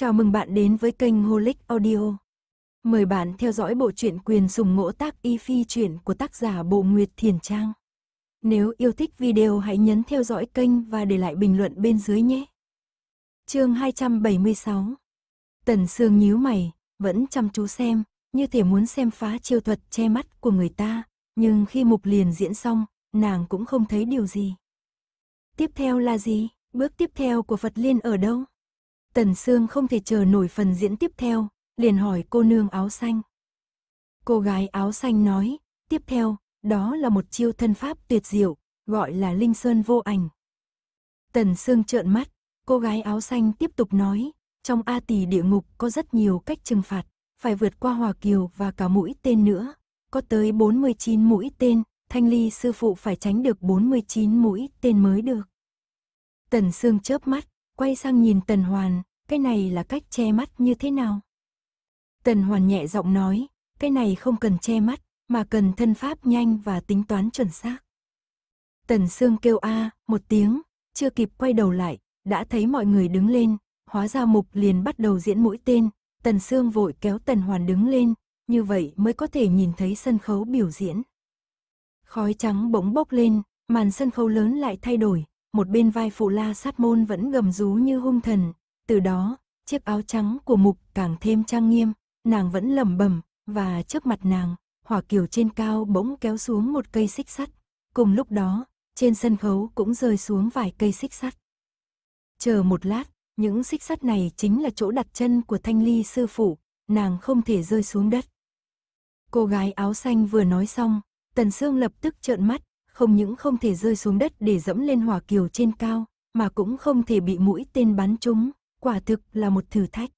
Chào mừng bạn đến với kênh Holic Audio. Mời bạn theo dõi bộ truyện quyền sùng ngỗ tác y phi truyện của tác giả Bộ Nguyệt Thiền Trang. Nếu yêu thích video hãy nhấn theo dõi kênh và để lại bình luận bên dưới nhé. Chương 276. Tần Sương nhíu mày, vẫn chăm chú xem, như thể muốn xem phá chiêu thuật che mắt của người ta, nhưng khi mục liền diễn xong, nàng cũng không thấy điều gì. Tiếp theo là gì? Bước tiếp theo của Phật Liên ở đâu? Tần Sương không thể chờ nổi phần diễn tiếp theo, liền hỏi cô nương áo xanh. Cô gái áo xanh nói, tiếp theo, đó là một chiêu thân pháp tuyệt diệu, gọi là Linh Sơn vô ảnh. Tần Sương trợn mắt, cô gái áo xanh tiếp tục nói, trong A Tỳ địa ngục có rất nhiều cách trừng phạt, phải vượt qua Hòa Kiều và cả mũi tên nữa, có tới 49 mũi tên, Thanh Ly sư phụ phải tránh được 49 mũi tên mới được. Tần Sương chớp mắt, quay sang nhìn Tần Hoàn, cái này là cách che mắt như thế nào? Tần Hoàn nhẹ giọng nói, cái này không cần che mắt, mà cần thân pháp nhanh và tính toán chuẩn xác. Tần Sương kêu a một tiếng, chưa kịp quay đầu lại, đã thấy mọi người đứng lên, hóa ra mục liền bắt đầu diễn mũi tên, Tần Sương vội kéo Tần Hoàn đứng lên, như vậy mới có thể nhìn thấy sân khấu biểu diễn. Khói trắng bỗng bốc lên, màn sân khấu lớn lại thay đổi, một bên vai phụ la sát môn vẫn gầm rú như hung thần, từ đó, chiếc áo trắng của mục càng thêm trang nghiêm, nàng vẫn lẩm bẩm và trước mặt nàng, hỏa kiều trên cao bỗng kéo xuống một cây xích sắt, cùng lúc đó, trên sân khấu cũng rơi xuống vài cây xích sắt. Chờ một lát, những xích sắt này chính là chỗ đặt chân của Thanh Ly sư phụ, nàng không thể rơi xuống đất. Cô gái áo xanh vừa nói xong, Tần Sương lập tức trợn mắt, không những không thể rơi xuống đất để dẫm lên hỏa kiều trên cao, mà cũng không thể bị mũi tên bắn trúng, quả thực là một thử thách.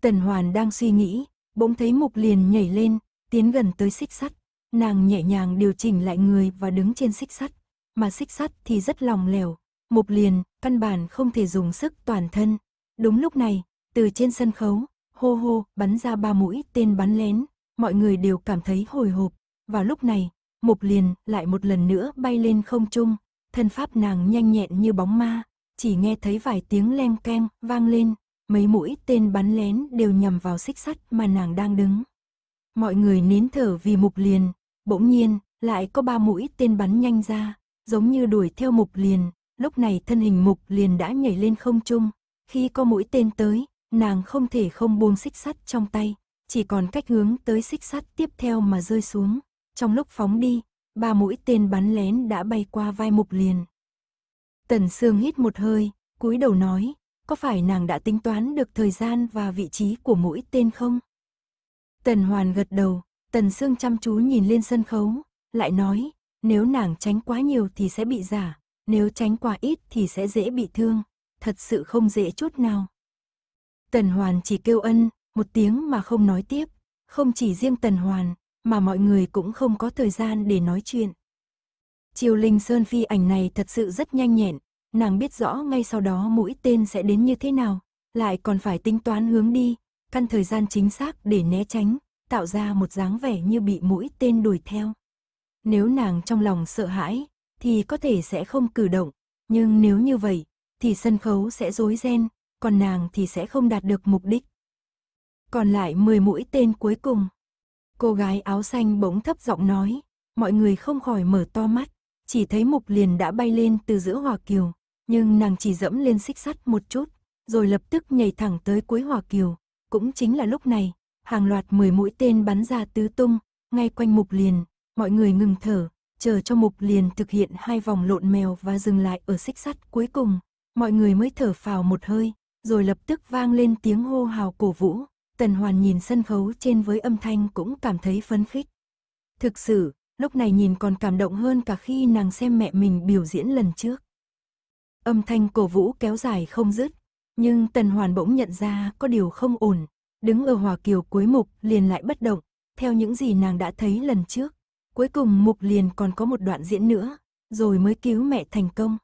Tần Hoàn đang suy nghĩ, bỗng thấy Mục liền nhảy lên, tiến gần tới xích sắt, nàng nhẹ nhàng điều chỉnh lại người và đứng trên xích sắt, mà xích sắt thì rất lòng lẻo, Mục liền, căn bản không thể dùng sức toàn thân. Đúng lúc này, từ trên sân khấu, hô hô bắn ra ba mũi tên bắn lén, mọi người đều cảm thấy hồi hộp, và lúc này, Mục liền, lại một lần nữa bay lên không trung, thân pháp nàng nhanh nhẹn như bóng ma, chỉ nghe thấy vài tiếng leng keng vang lên, mấy mũi tên bắn lén đều nhằm vào xích sắt mà nàng đang đứng. Mọi người nín thở vì mục liền, bỗng nhiên, lại có ba mũi tên bắn nhanh ra, giống như đuổi theo mục liền, lúc này thân hình mục liền đã nhảy lên không trung, khi có mũi tên tới, nàng không thể không buông xích sắt trong tay, chỉ còn cách hướng tới xích sắt tiếp theo mà rơi xuống. Trong lúc phóng đi, ba mũi tên bắn lén đã bay qua vai mục liền. Tần Sương hít một hơi, cúi đầu nói, có phải nàng đã tính toán được thời gian và vị trí của mũi tên không? Tần Hoàn gật đầu, Tần Sương chăm chú nhìn lên sân khấu, lại nói, nếu nàng tránh quá nhiều thì sẽ bị giả, nếu tránh quá ít thì sẽ dễ bị thương, thật sự không dễ chút nào. Tần Hoàn chỉ kêu ân, một tiếng mà không nói tiếp, không chỉ riêng Tần Hoàn, mà mọi người cũng không có thời gian để nói chuyện. Triều Linh Sơn phi ảnh này thật sự rất nhanh nhẹn, nàng biết rõ ngay sau đó mũi tên sẽ đến như thế nào, lại còn phải tính toán hướng đi, căn thời gian chính xác để né tránh, tạo ra một dáng vẻ như bị mũi tên đuổi theo. Nếu nàng trong lòng sợ hãi, thì có thể sẽ không cử động, nhưng nếu như vậy, thì sân khấu sẽ rối ren, còn nàng thì sẽ không đạt được mục đích. Còn lại 10 mũi tên cuối cùng. Cô gái áo xanh bỗng thấp giọng nói, mọi người không khỏi mở to mắt, chỉ thấy mục liền đã bay lên từ giữa hòa kiều, nhưng nàng chỉ dẫm lên xích sắt một chút, rồi lập tức nhảy thẳng tới cuối hòa kiều. Cũng chính là lúc này, hàng loạt 10 mũi tên bắn ra tứ tung, ngay quanh mục liền, mọi người ngừng thở, chờ cho mục liền thực hiện hai vòng lộn mèo và dừng lại ở xích sắt cuối cùng. Mọi người mới thở phào một hơi, rồi lập tức vang lên tiếng hô hào cổ vũ. Tần Hoàn nhìn sân khấu trên với âm thanh cũng cảm thấy phấn khích. Thực sự, lúc này nhìn còn cảm động hơn cả khi nàng xem mẹ mình biểu diễn lần trước. Âm thanh cổ vũ kéo dài không dứt, nhưng Tần Hoàn bỗng nhận ra có điều không ổn, đứng ở hòa kiều cuối mục liền lại bất động, theo những gì nàng đã thấy lần trước. Cuối cùng mục liền còn có một đoạn diễn nữa, rồi mới cứu mẹ thành công.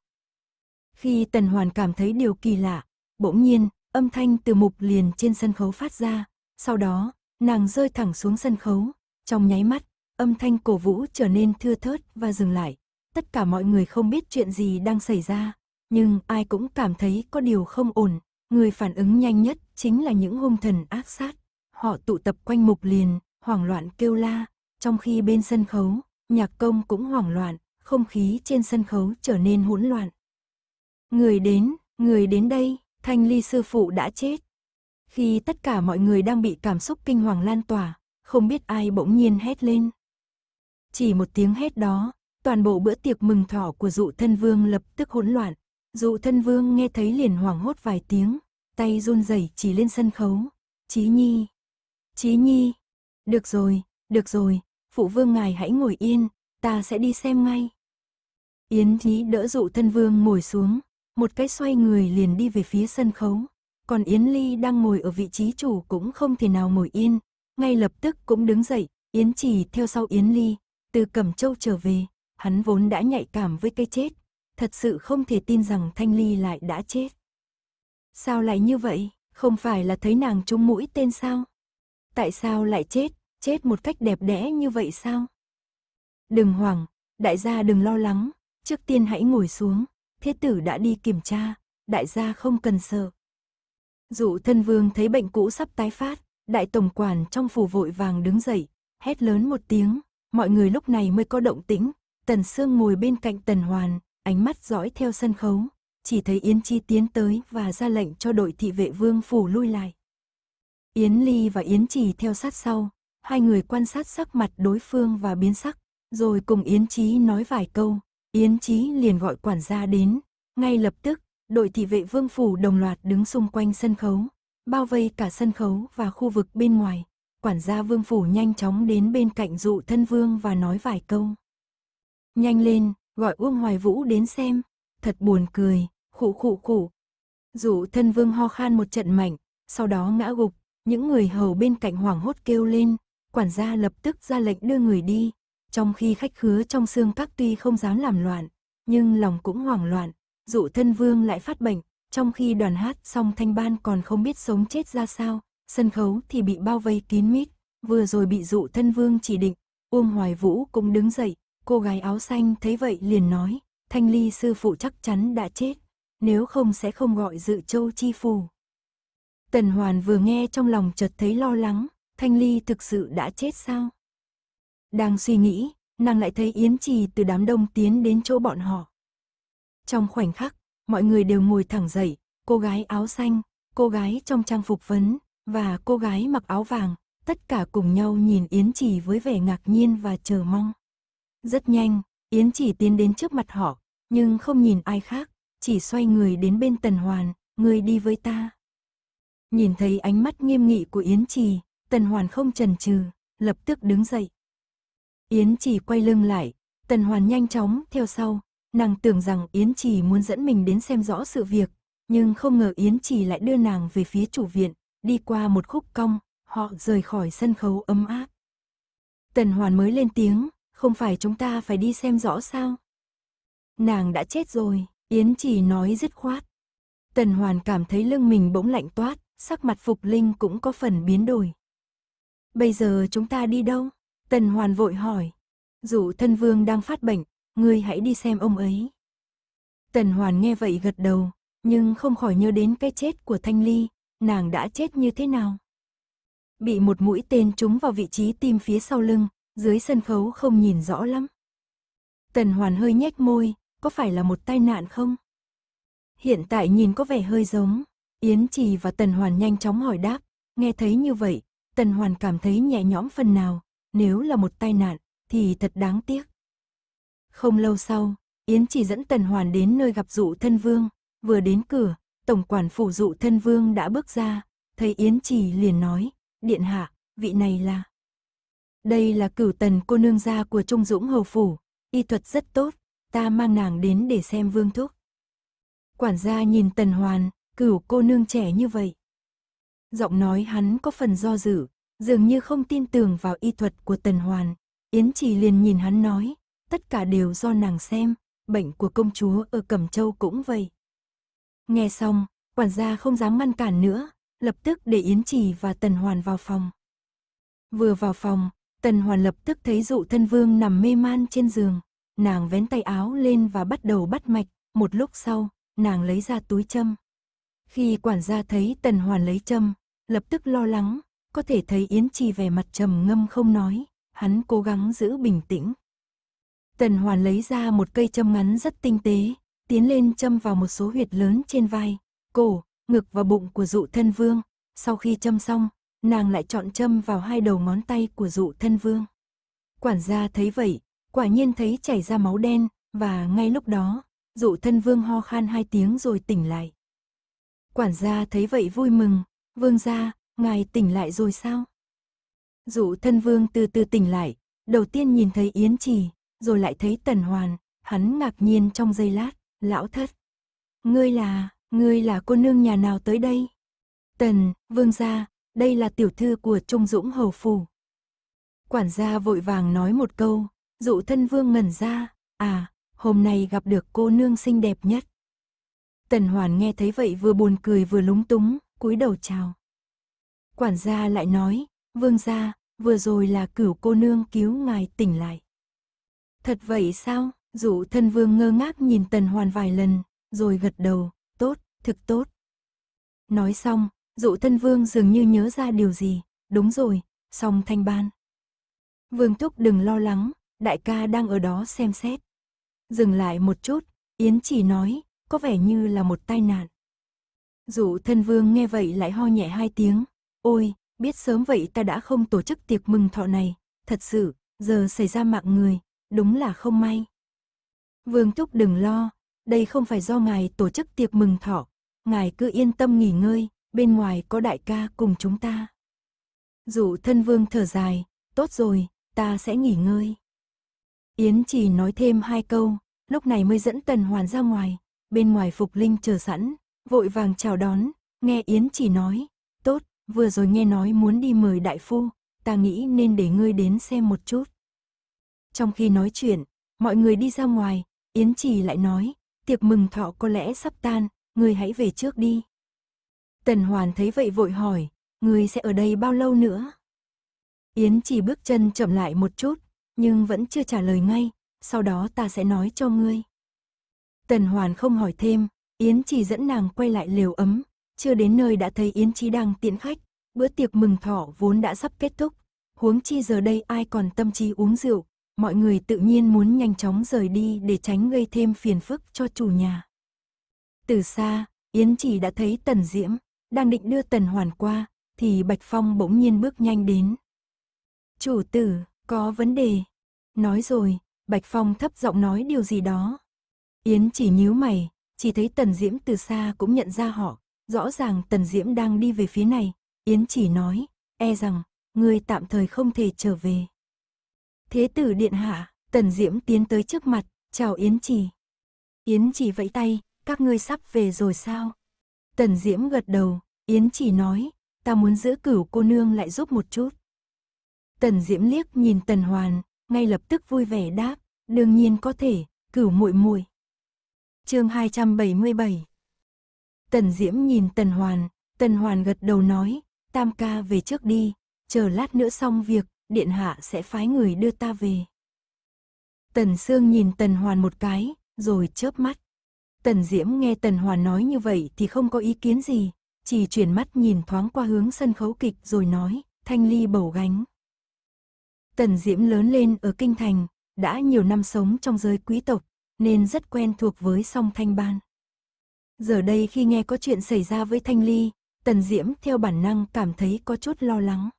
Khi Tần Hoàn cảm thấy điều kỳ lạ, bỗng nhiên, âm thanh từ mục liền trên sân khấu phát ra, sau đó, nàng rơi thẳng xuống sân khấu, trong nháy mắt, âm thanh cổ vũ trở nên thưa thớt và dừng lại. Tất cả mọi người không biết chuyện gì đang xảy ra, nhưng ai cũng cảm thấy có điều không ổn, người phản ứng nhanh nhất chính là những hung thần ác sát. Họ tụ tập quanh mục liền, hoảng loạn kêu la, trong khi bên sân khấu, nhạc công cũng hoảng loạn, không khí trên sân khấu trở nên hỗn loạn. Người đến, người đến đây, Thanh Ly sư phụ đã chết. Khi tất cả mọi người đang bị cảm xúc kinh hoàng lan tỏa, không biết ai bỗng nhiên hét lên. Chỉ một tiếng hét đó, toàn bộ bữa tiệc mừng thọ của dụ thân vương lập tức hỗn loạn. Dụ thân vương nghe thấy liền hoảng hốt vài tiếng, tay run rẩy chỉ lên sân khấu. Chí nhi, chí nhi, được rồi, được rồi, phụ vương ngài hãy ngồi yên, ta sẽ đi xem ngay. Yến Thí đỡ dụ thân vương ngồi xuống, một cái xoay người liền đi về phía sân khấu. Còn Yến Ly đang ngồi ở vị trí chủ cũng không thể nào ngồi yên, ngay lập tức cũng đứng dậy, Yến Trì theo sau Yến Ly, từ Cẩm Châu trở về, hắn vốn đã nhạy cảm với cái chết, thật sự không thể tin rằng Thanh Ly lại đã chết. Sao lại như vậy, không phải là thấy nàng trúng mũi tên sao? Tại sao lại chết, chết một cách đẹp đẽ như vậy sao? Đừng hoảng, đại gia đừng lo lắng, trước tiên hãy ngồi xuống, Thế tử đã đi kiểm tra, đại gia không cần sợ. Dụ thân vương thấy bệnh cũ sắp tái phát, đại tổng quản trong phủ vội vàng đứng dậy, hét lớn một tiếng, mọi người lúc này mới có động tĩnh. Tần Sương ngồi bên cạnh Tần Hoàn, ánh mắt dõi theo sân khấu, chỉ thấy Yến Chi tiến tới và ra lệnh cho đội thị vệ vương phủ lui lại. Yến Ly và Yến Trì theo sát sau, hai người quan sát sắc mặt đối phương và biến sắc, rồi cùng Yến Chí nói vài câu, Yến Chí liền gọi quản gia đến, ngay lập tức, đội thị vệ vương phủ đồng loạt đứng xung quanh sân khấu, bao vây cả sân khấu và khu vực bên ngoài. Quản gia vương phủ nhanh chóng đến bên cạnh dụ thân vương và nói vài câu. Nhanh lên, gọi Uông Hoài Vũ đến xem, thật buồn cười, khụ khụ khụ. Dụ thân vương ho khan một trận mạnh, sau đó ngã gục, những người hầu bên cạnh hoảng hốt kêu lên, quản gia lập tức ra lệnh đưa người đi, trong khi khách khứa trong xương các tuy không dám làm loạn, nhưng lòng cũng hoảng loạn, dụ thân vương lại phát bệnh, trong khi đoàn hát xong thanh ban còn không biết sống chết ra sao, sân khấu thì bị bao vây kín mít, vừa rồi bị dụ thân vương chỉ định, Uông Hoài Vũ cũng đứng dậy, cô gái áo xanh thấy vậy liền nói, thanh ly sư phụ chắc chắn đã chết, nếu không sẽ không gọi dự châu chi phù. Tần Hoàn vừa nghe trong lòng chợt thấy lo lắng, thanh ly thực sự đã chết sao? Đang suy nghĩ, nàng lại thấy Yến Trì từ đám đông tiến đến chỗ bọn họ. Trong khoảnh khắc, mọi người đều ngồi thẳng dậy, cô gái áo xanh, cô gái trong trang phục vấn, và cô gái mặc áo vàng, tất cả cùng nhau nhìn Yến Trì với vẻ ngạc nhiên và chờ mong. Rất nhanh, Yến Trì tiến đến trước mặt họ, nhưng không nhìn ai khác, chỉ xoay người đến bên Tần Hoàn, người đi với ta. Nhìn thấy ánh mắt nghiêm nghị của Yến Trì, Tần Hoàn không chần chừ, lập tức đứng dậy. Yến Trì quay lưng lại, Tần Hoàn nhanh chóng theo sau, nàng tưởng rằng Yến Trì muốn dẫn mình đến xem rõ sự việc, nhưng không ngờ Yến Trì lại đưa nàng về phía chủ viện, đi qua một khúc cong, họ rời khỏi sân khấu ấm áp. Tần Hoàn mới lên tiếng, không phải chúng ta phải đi xem rõ sao? Nàng đã chết rồi, Yến Trì nói dứt khoát. Tần Hoàn cảm thấy lưng mình bỗng lạnh toát, sắc mặt Phục Linh cũng có phần biến đổi. Bây giờ chúng ta đi đâu? Tần Hoàn vội hỏi. Dù thân vương đang phát bệnh, ngươi hãy đi xem ông ấy. Tần Hoàn nghe vậy gật đầu, nhưng không khỏi nhớ đến cái chết của Thanh Ly, nàng đã chết như thế nào. Bị một mũi tên trúng vào vị trí tim phía sau lưng, dưới sân khấu không nhìn rõ lắm. Tần Hoàn hơi nhếch môi, có phải là một tai nạn không? Hiện tại nhìn có vẻ hơi giống, Yến Trì và Tần Hoàn nhanh chóng hỏi đáp, nghe thấy như vậy, Tần Hoàn cảm thấy nhẹ nhõm phần nào, nếu là một tai nạn, thì thật đáng tiếc. Không lâu sau, Yến chỉ dẫn Tần Hoàn đến nơi gặp dụ thân vương, vừa đến cửa, tổng quản phủ dụ thân vương đã bước ra, thấy Yến chỉ liền nói, điện hạ, vị này là... Đây là cửu tần cô nương gia của Trung Dũng Hầu Phủ, y thuật rất tốt, ta mang nàng đến để xem vương thúc. Quản gia nhìn Tần Hoàn, cửu cô nương trẻ như vậy. Giọng nói hắn có phần do dự, dường như không tin tưởng vào y thuật của Tần Hoàn. Yến Trì liền nhìn hắn nói, tất cả đều do nàng xem, bệnh của công chúa ở Cẩm Châu cũng vậy. Nghe xong, quản gia không dám ngăn cản nữa, lập tức để Yến Trì và Tần Hoàn vào phòng. Vừa vào phòng, Tần Hoàn lập tức thấy dụ thân vương nằm mê man trên giường, nàng vén tay áo lên và bắt đầu bắt mạch, một lúc sau, nàng lấy ra túi châm. Khi quản gia thấy Tần Hoàn lấy châm, lập tức lo lắng, có thể thấy Yến Trì vẻ mặt trầm ngâm không nói, hắn cố gắng giữ bình tĩnh. Tần Hoàn lấy ra một cây châm ngắn rất tinh tế, tiến lên châm vào một số huyệt lớn trên vai, cổ, ngực và bụng của dụ thân vương. Sau khi châm xong, nàng lại chọn châm vào hai đầu ngón tay của dụ thân vương. Quản gia thấy vậy, quả nhiên thấy chảy ra máu đen, và ngay lúc đó, dụ thân vương ho khan hai tiếng rồi tỉnh lại. Quản gia thấy vậy vui mừng, vương gia, Ngài tỉnh lại rồi sao? Dụ thân vương từ từ tỉnh lại, đầu tiên nhìn thấy Yến Trì, rồi lại thấy Tần Hoàn, hắn ngạc nhiên trong giây lát, lão thất. Ngươi là, ngươi là cô nương nhà nào tới đây? Tần, vương gia, đây là tiểu thư của Trung Dũng Hầu phù. Quản gia vội vàng nói một câu, dụ thân vương ngẩn ra, à, hôm nay gặp được cô nương xinh đẹp nhất. Tần Hoàn nghe thấy vậy vừa buồn cười vừa lúng túng, cúi đầu chào. Quản gia lại nói, vương gia, vừa rồi là cửu cô nương cứu ngài tỉnh lại. Thật vậy sao? Dụ thân vương ngơ ngác nhìn tần hoàn vài lần, rồi gật đầu, tốt, thực tốt. Nói xong, dụ thân vương dường như nhớ ra điều gì, đúng rồi, xong thanh ban. Vương thúc đừng lo lắng, đại ca đang ở đó xem xét. Dừng lại một chút, Yến chỉ nói, có vẻ như là một tai nạn. Dụ thân vương nghe vậy lại ho nhẹ hai tiếng, Ôi, biết sớm vậy ta đã không tổ chức tiệc mừng thọ này, thật sự, giờ xảy ra mạng người, đúng là không may. Vương Túc đừng lo, đây không phải do ngài tổ chức tiệc mừng thọ, ngài cứ yên tâm nghỉ ngơi, bên ngoài có đại ca cùng chúng ta. Dụ thân vương thở dài, tốt rồi, ta sẽ nghỉ ngơi. Yến chỉ nói thêm hai câu, lúc này mới dẫn Tần Hoàn ra ngoài, bên ngoài Phục Linh chờ sẵn, vội vàng chào đón, nghe Yến chỉ nói, vừa rồi nghe nói muốn đi mời đại phu, ta nghĩ nên để ngươi đến xem một chút. Trong khi nói chuyện, mọi người đi ra ngoài, Yến Trì lại nói, tiệc mừng thọ có lẽ sắp tan, ngươi hãy về trước đi. Tần Hoàn thấy vậy vội hỏi, ngươi sẽ ở đây bao lâu nữa? Yến Trì bước chân chậm lại một chút, nhưng vẫn chưa trả lời ngay, sau đó ta sẽ nói cho ngươi. Tần Hoàn không hỏi thêm, Yến Trì dẫn nàng quay lại lều ấm, chưa đến nơi đã thấy Yến chi đang tiễn khách, bữa tiệc mừng thọ vốn đã sắp kết thúc, huống chi giờ đây ai còn tâm trí uống rượu, mọi người tự nhiên muốn nhanh chóng rời đi để tránh gây thêm phiền phức cho chủ nhà. Từ xa, Yến Chỉ đã thấy Tần Diễm, đang định đưa Tần Hoàn qua, thì Bạch Phong bỗng nhiên bước nhanh đến. Chủ tử, có vấn đề. Nói rồi, Bạch Phong thấp giọng nói điều gì đó. Yến chỉ nhíu mày, chỉ thấy Tần Diễm từ xa cũng nhận ra họ, Rõ ràng Tần Diễm đang đi về phía này, Yến chỉ nói, e rằng, ngươi tạm thời không thể trở về. Thế tử điện hạ, Tần Diễm tiến tới trước mặt, chào Yến chỉ. Yến chỉ vẫy tay, các ngươi sắp về rồi sao? Tần Diễm gật đầu, Yến chỉ nói, ta muốn giữ cửu cô nương lại giúp một chút. Tần Diễm liếc nhìn Tần Hoàn, ngay lập tức vui vẻ đáp, đương nhiên có thể, cửu muội muội. Chương 277 Tần Diễm nhìn Tần Hoàn, Tần Hoàn gật đầu nói, tam ca về trước đi, chờ lát nữa xong việc, điện hạ sẽ phái người đưa ta về. Tần Sương nhìn Tần Hoàn một cái, rồi chớp mắt. Tần Diễm nghe Tần Hoàn nói như vậy thì không có ý kiến gì, chỉ chuyển mắt nhìn thoáng qua hướng sân khấu kịch rồi nói, thanh ly bầu gánh. Tần Diễm lớn lên ở Kinh Thành, đã nhiều năm sống trong giới quý tộc, nên rất quen thuộc với song thanh ban. Giờ đây khi nghe có chuyện xảy ra với Thanh Ly, Tần Diễm theo bản năng cảm thấy có chút lo lắng.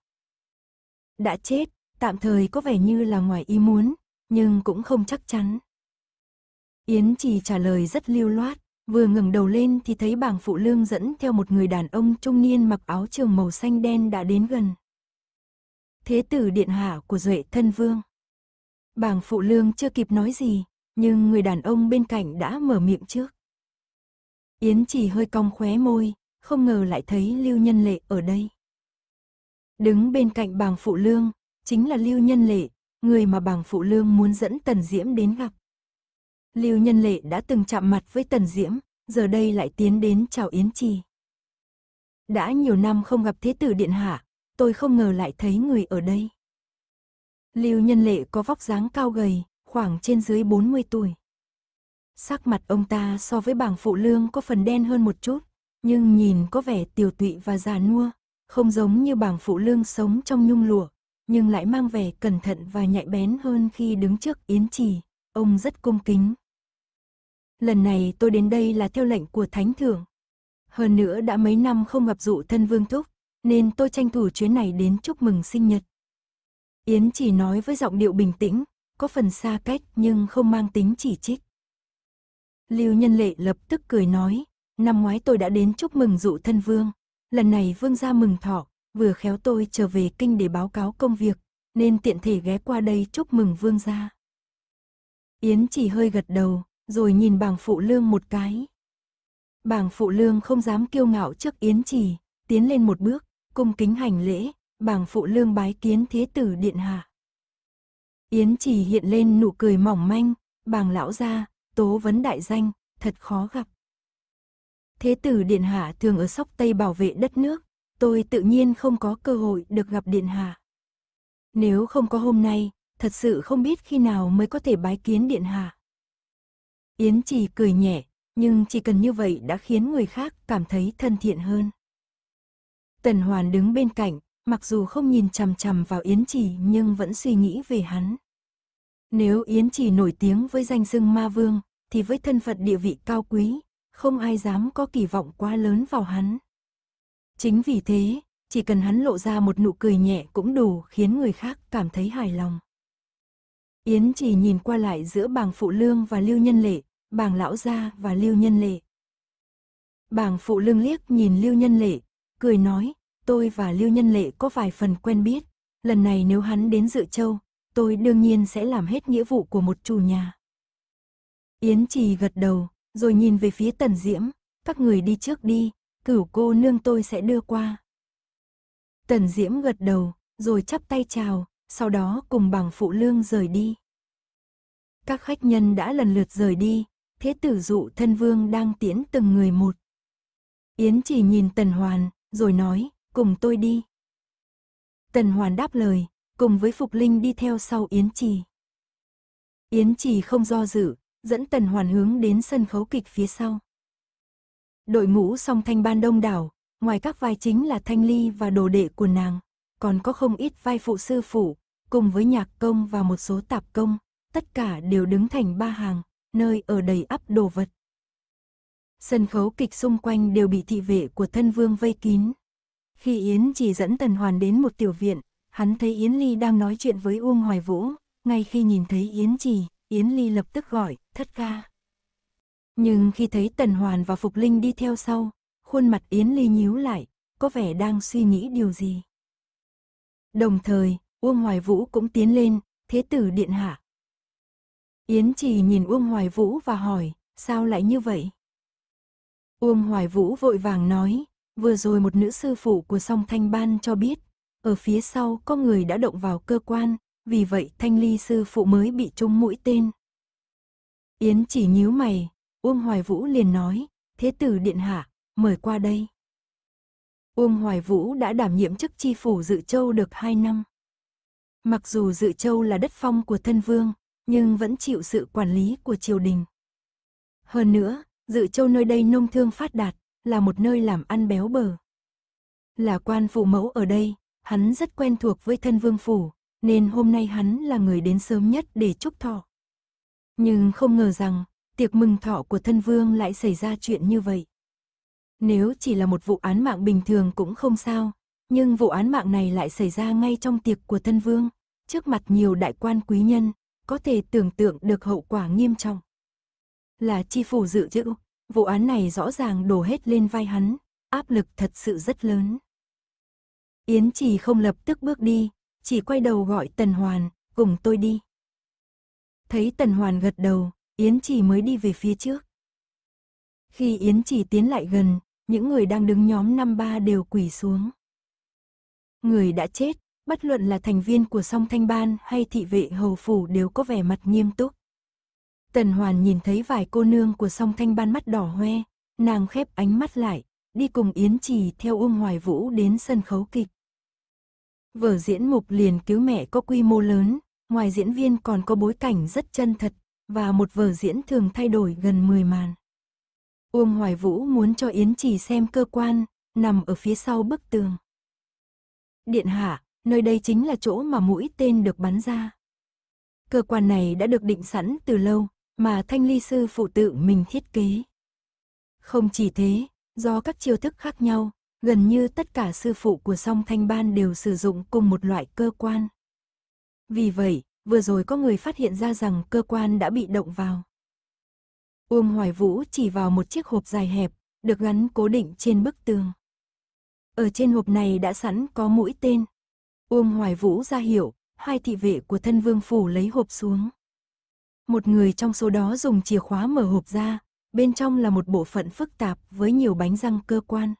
Đã chết, tạm thời có vẻ như là ngoài ý muốn, nhưng cũng không chắc chắn. Yến chỉ trả lời rất lưu loát, vừa ngẩng đầu lên thì thấy bảng phụ lương dẫn theo một người đàn ông trung niên mặc áo trường màu xanh đen đã đến gần. Thế tử điện hạ của Duệ thân vương. Bảng phụ lương chưa kịp nói gì, nhưng người đàn ông bên cạnh đã mở miệng trước. Yến chỉ hơi cong khóe môi, không ngờ lại thấy Lưu Nhân Lệ ở đây. Đứng bên cạnh bàng Phụ Lương, chính là Lưu Nhân Lệ, người mà bàng Phụ Lương muốn dẫn Tần Diễm đến gặp. Lưu Nhân Lệ đã từng chạm mặt với Tần Diễm, giờ đây lại tiến đến chào Yến Trì. Đã nhiều năm không gặp Thế tử Điện Hạ, tôi không ngờ lại thấy người ở đây. Lưu Nhân Lệ có vóc dáng cao gầy, khoảng trên dưới 40 tuổi. Sắc mặt ông ta so với bảng phụ lương có phần đen hơn một chút, nhưng nhìn có vẻ tiểu tụy và già nua, không giống như bảng phụ lương sống trong nhung lụa, nhưng lại mang vẻ cẩn thận và nhạy bén hơn khi đứng trước yến trì, ông rất cung kính. Lần này tôi đến đây là theo lệnh của thánh thượng. Hơn nữa đã mấy năm không gặp dụ thân vương thúc, nên tôi tranh thủ chuyến này đến chúc mừng sinh nhật. Yến chỉ nói với giọng điệu bình tĩnh, có phần xa cách nhưng không mang tính chỉ trích. Lưu Nhân Lệ lập tức cười nói, năm ngoái tôi đã đến chúc mừng dụ thân vương, lần này vương gia mừng thọ, vừa khéo tôi trở về kinh để báo cáo công việc, nên tiện thể ghé qua đây chúc mừng vương gia. Yến chỉ hơi gật đầu, rồi nhìn bảng phụ lương một cái. Bảng phụ lương không dám kiêu ngạo trước Yến chỉ, tiến lên một bước, cung kính hành lễ, bảng phụ lương bái kiến thế tử điện hạ. Yến chỉ hiện lên nụ cười mỏng manh, bảng lão gia, tố vấn đại danh, thật khó gặp. Thế tử Điện Hạ thường ở sóc Tây bảo vệ đất nước, tôi tự nhiên không có cơ hội được gặp Điện Hạ. Nếu không có hôm nay, thật sự không biết khi nào mới có thể bái kiến Điện Hạ. Yến chỉ cười nhẹ, nhưng chỉ cần như vậy đã khiến người khác cảm thấy thân thiện hơn. Tần Hoàn đứng bên cạnh, mặc dù không nhìn chằm chằm vào Yến Chỉ nhưng vẫn suy nghĩ về hắn. Nếu Yến chỉ nổi tiếng với danh xưng ma vương, thì với thân phận địa vị cao quý, không ai dám có kỳ vọng quá lớn vào hắn. Chính vì thế, chỉ cần hắn lộ ra một nụ cười nhẹ cũng đủ khiến người khác cảm thấy hài lòng. Yến chỉ nhìn qua lại giữa bàng phụ lương và lưu nhân lệ, bàng lão gia và lưu nhân lệ. Bàng phụ lương liếc nhìn lưu nhân lệ, cười nói, tôi và lưu nhân lệ có vài phần quen biết, lần này nếu hắn đến dự châu, tôi đương nhiên sẽ làm hết nghĩa vụ của một chủ nhà. Yến Trì gật đầu, rồi nhìn về phía Tần Diễm, các người đi trước đi, cửu cô nương tôi sẽ đưa qua. Tần Diễm gật đầu, rồi chắp tay chào, sau đó cùng bằng phụ lương rời đi. Các khách nhân đã lần lượt rời đi, thế tử dụ thân vương đang tiễn từng người một. Yến trì nhìn Tần Hoàn, rồi nói, cùng tôi đi. Tần Hoàn đáp lời, cùng với Phục Linh đi theo sau Yến Trì. Yến Trì không do dự, dẫn Tần Hoàn hướng đến sân khấu kịch phía sau. Đội ngũ song thanh ban đông đảo, ngoài các vai chính là Thanh Ly và đồ đệ của nàng, còn có không ít vai phụ sư phụ, cùng với nhạc công và một số tạp công, tất cả đều đứng thành ba hàng, nơi ở đầy ắp đồ vật. Sân khấu kịch xung quanh đều bị thị vệ của thân vương vây kín. Khi Yến chỉ dẫn Tần Hoàn đến một tiểu viện, hắn thấy Yến Ly đang nói chuyện với Uông Hoài Vũ, ngay khi nhìn thấy Yến Trì, Yến Ly lập tức gọi, thất ca. Nhưng khi thấy Tần Hoàn và Phục Linh đi theo sau, khuôn mặt Yến Ly nhíu lại, có vẻ đang suy nghĩ điều gì. Đồng thời, Uông Hoài Vũ cũng tiến lên, thế tử điện hạ. Yến Trì nhìn Uông Hoài Vũ và hỏi, sao lại như vậy? Uông Hoài Vũ vội vàng nói, vừa rồi một nữ sư phụ của song thanh ban cho biết, ở phía sau có người đã động vào cơ quan, vì vậy thanh ly sư phụ mới bị trúng mũi tên. Yến chỉ nhíu mày, Uông Hoài Vũ liền nói, thế tử điện hạ, mời qua đây. Uông Hoài Vũ đã đảm nhiệm chức chi phủ Dự Châu được 2 năm. Mặc dù Dự Châu là đất phong của thân vương, nhưng vẫn chịu sự quản lý của triều đình. Hơn nữa, Dự Châu nơi đây nông thương phát đạt, là một nơi làm ăn béo bở. Là quan phụ mẫu ở đây, hắn rất quen thuộc với thân vương phủ, nên hôm nay hắn là người đến sớm nhất để chúc thọ. Nhưng không ngờ rằng, tiệc mừng thọ của thân vương lại xảy ra chuyện như vậy. Nếu chỉ là một vụ án mạng bình thường cũng không sao, nhưng vụ án mạng này lại xảy ra ngay trong tiệc của thân vương, trước mặt nhiều đại quan quý nhân, có thể tưởng tượng được hậu quả nghiêm trọng. Là chi phủ dự trữ, vụ án này rõ ràng đổ hết lên vai hắn, áp lực thật sự rất lớn. Yến Trì không lập tức bước đi, chỉ quay đầu gọi Tần Hoàn, cùng tôi đi. Thấy Tần Hoàn gật đầu, Yến Trì mới đi về phía trước. Khi Yến Trì tiến lại gần, những người đang đứng nhóm năm ba đều quỳ xuống. Người đã chết, bất luận là thành viên của song thanh ban hay thị vệ hầu phủ đều có vẻ mặt nghiêm túc. Tần Hoàn nhìn thấy vài cô nương của song thanh ban mắt đỏ hoe, nàng khép ánh mắt lại, đi cùng Yến Trì theo Uông Hoài Vũ đến sân khấu kịch. Vở diễn mục liền cứu mẹ có quy mô lớn, ngoài diễn viên còn có bối cảnh rất chân thật, và một vở diễn thường thay đổi gần 10 màn. Uông Hoài Vũ muốn cho Yến Trì xem cơ quan, nằm ở phía sau bức tường. Điện hạ, nơi đây chính là chỗ mà mũi tên được bắn ra. Cơ quan này đã được định sẵn từ lâu, mà thanh ly sư phụ tự mình thiết kế. Không chỉ thế, do các chiêu thức khác nhau, Gần như tất cả sư phụ của song thanh ban đều sử dụng cùng một loại cơ quan. Vì vậy, vừa rồi có người phát hiện ra rằng cơ quan đã bị động vào. Uông Hoài Vũ chỉ vào một chiếc hộp dài hẹp, được gắn cố định trên bức tường. Ở trên hộp này đã sẵn có mũi tên. Uông Hoài Vũ ra hiệu, hai thị vệ của thân vương phủ lấy hộp xuống. Một người trong số đó dùng chìa khóa mở hộp ra, bên trong là một bộ phận phức tạp với nhiều bánh răng cơ quan.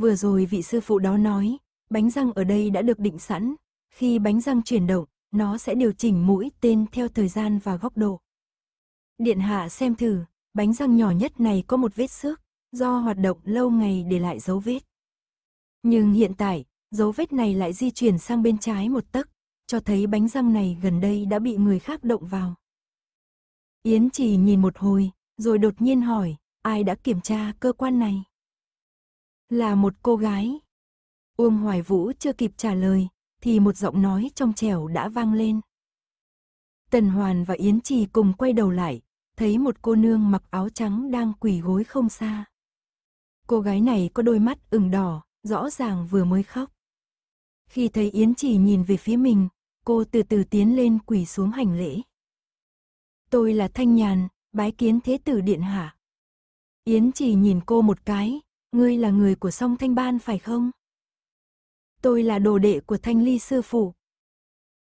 Vừa rồi vị sư phụ đó nói, bánh răng ở đây đã được định sẵn, khi bánh răng chuyển động, nó sẽ điều chỉnh mũi tên theo thời gian và góc độ. Điện hạ xem thử, bánh răng nhỏ nhất này có một vết xước, do hoạt động lâu ngày để lại dấu vết. Nhưng hiện tại, dấu vết này lại di chuyển sang bên trái một tấc, cho thấy bánh răng này gần đây đã bị người khác động vào. Yến chỉ nhìn một hồi, rồi đột nhiên hỏi, ai đã kiểm tra cơ quan này? Là một cô gái. Uông Hoài Vũ chưa kịp trả lời, thì một giọng nói trong trẻo đã vang lên. Tần Hoàn và Yến Trì cùng quay đầu lại, thấy một cô nương mặc áo trắng đang quỳ gối không xa. Cô gái này có đôi mắt ửng đỏ, rõ ràng vừa mới khóc. Khi thấy Yến Trì nhìn về phía mình, cô từ từ tiến lên quỳ xuống hành lễ. Tôi là Thanh Nhàn, bái kiến Thế tử Điện Hạ. Yến Trì nhìn cô một cái, ngươi là người của song thanh ban phải không? Tôi là đồ đệ của thanh ly sư phụ.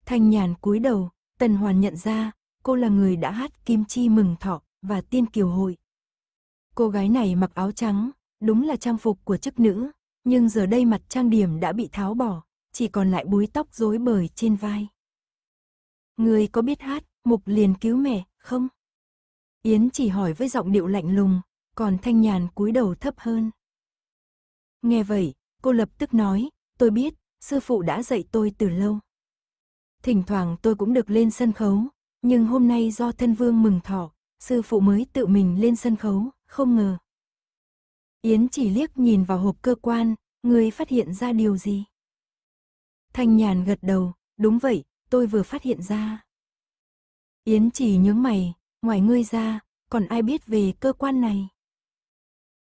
Thanh nhàn cúi đầu, tần hoàn nhận ra, cô là người đã hát kim chi mừng thọ và tiên kiều hội. Cô gái này mặc áo trắng, đúng là trang phục của chức nữ, nhưng giờ đây mặt trang điểm đã bị tháo bỏ, chỉ còn lại búi tóc rối bời trên vai. Người có biết hát, mục liền cứu mẹ, không? Yến chỉ hỏi với giọng điệu lạnh lùng, còn thanh nhàn cúi đầu thấp hơn. Nghe vậy, cô lập tức nói, tôi biết, sư phụ đã dạy tôi từ lâu. Thỉnh thoảng tôi cũng được lên sân khấu, nhưng hôm nay do thân vương mừng thọ, sư phụ mới tự mình lên sân khấu, không ngờ. Yến chỉ liếc nhìn vào hộp cơ quan, người phát hiện ra điều gì? Thanh nhàn gật đầu, đúng vậy, tôi vừa phát hiện ra. Yến chỉ nhướng mày, ngoài ngươi ra, còn ai biết về cơ quan này?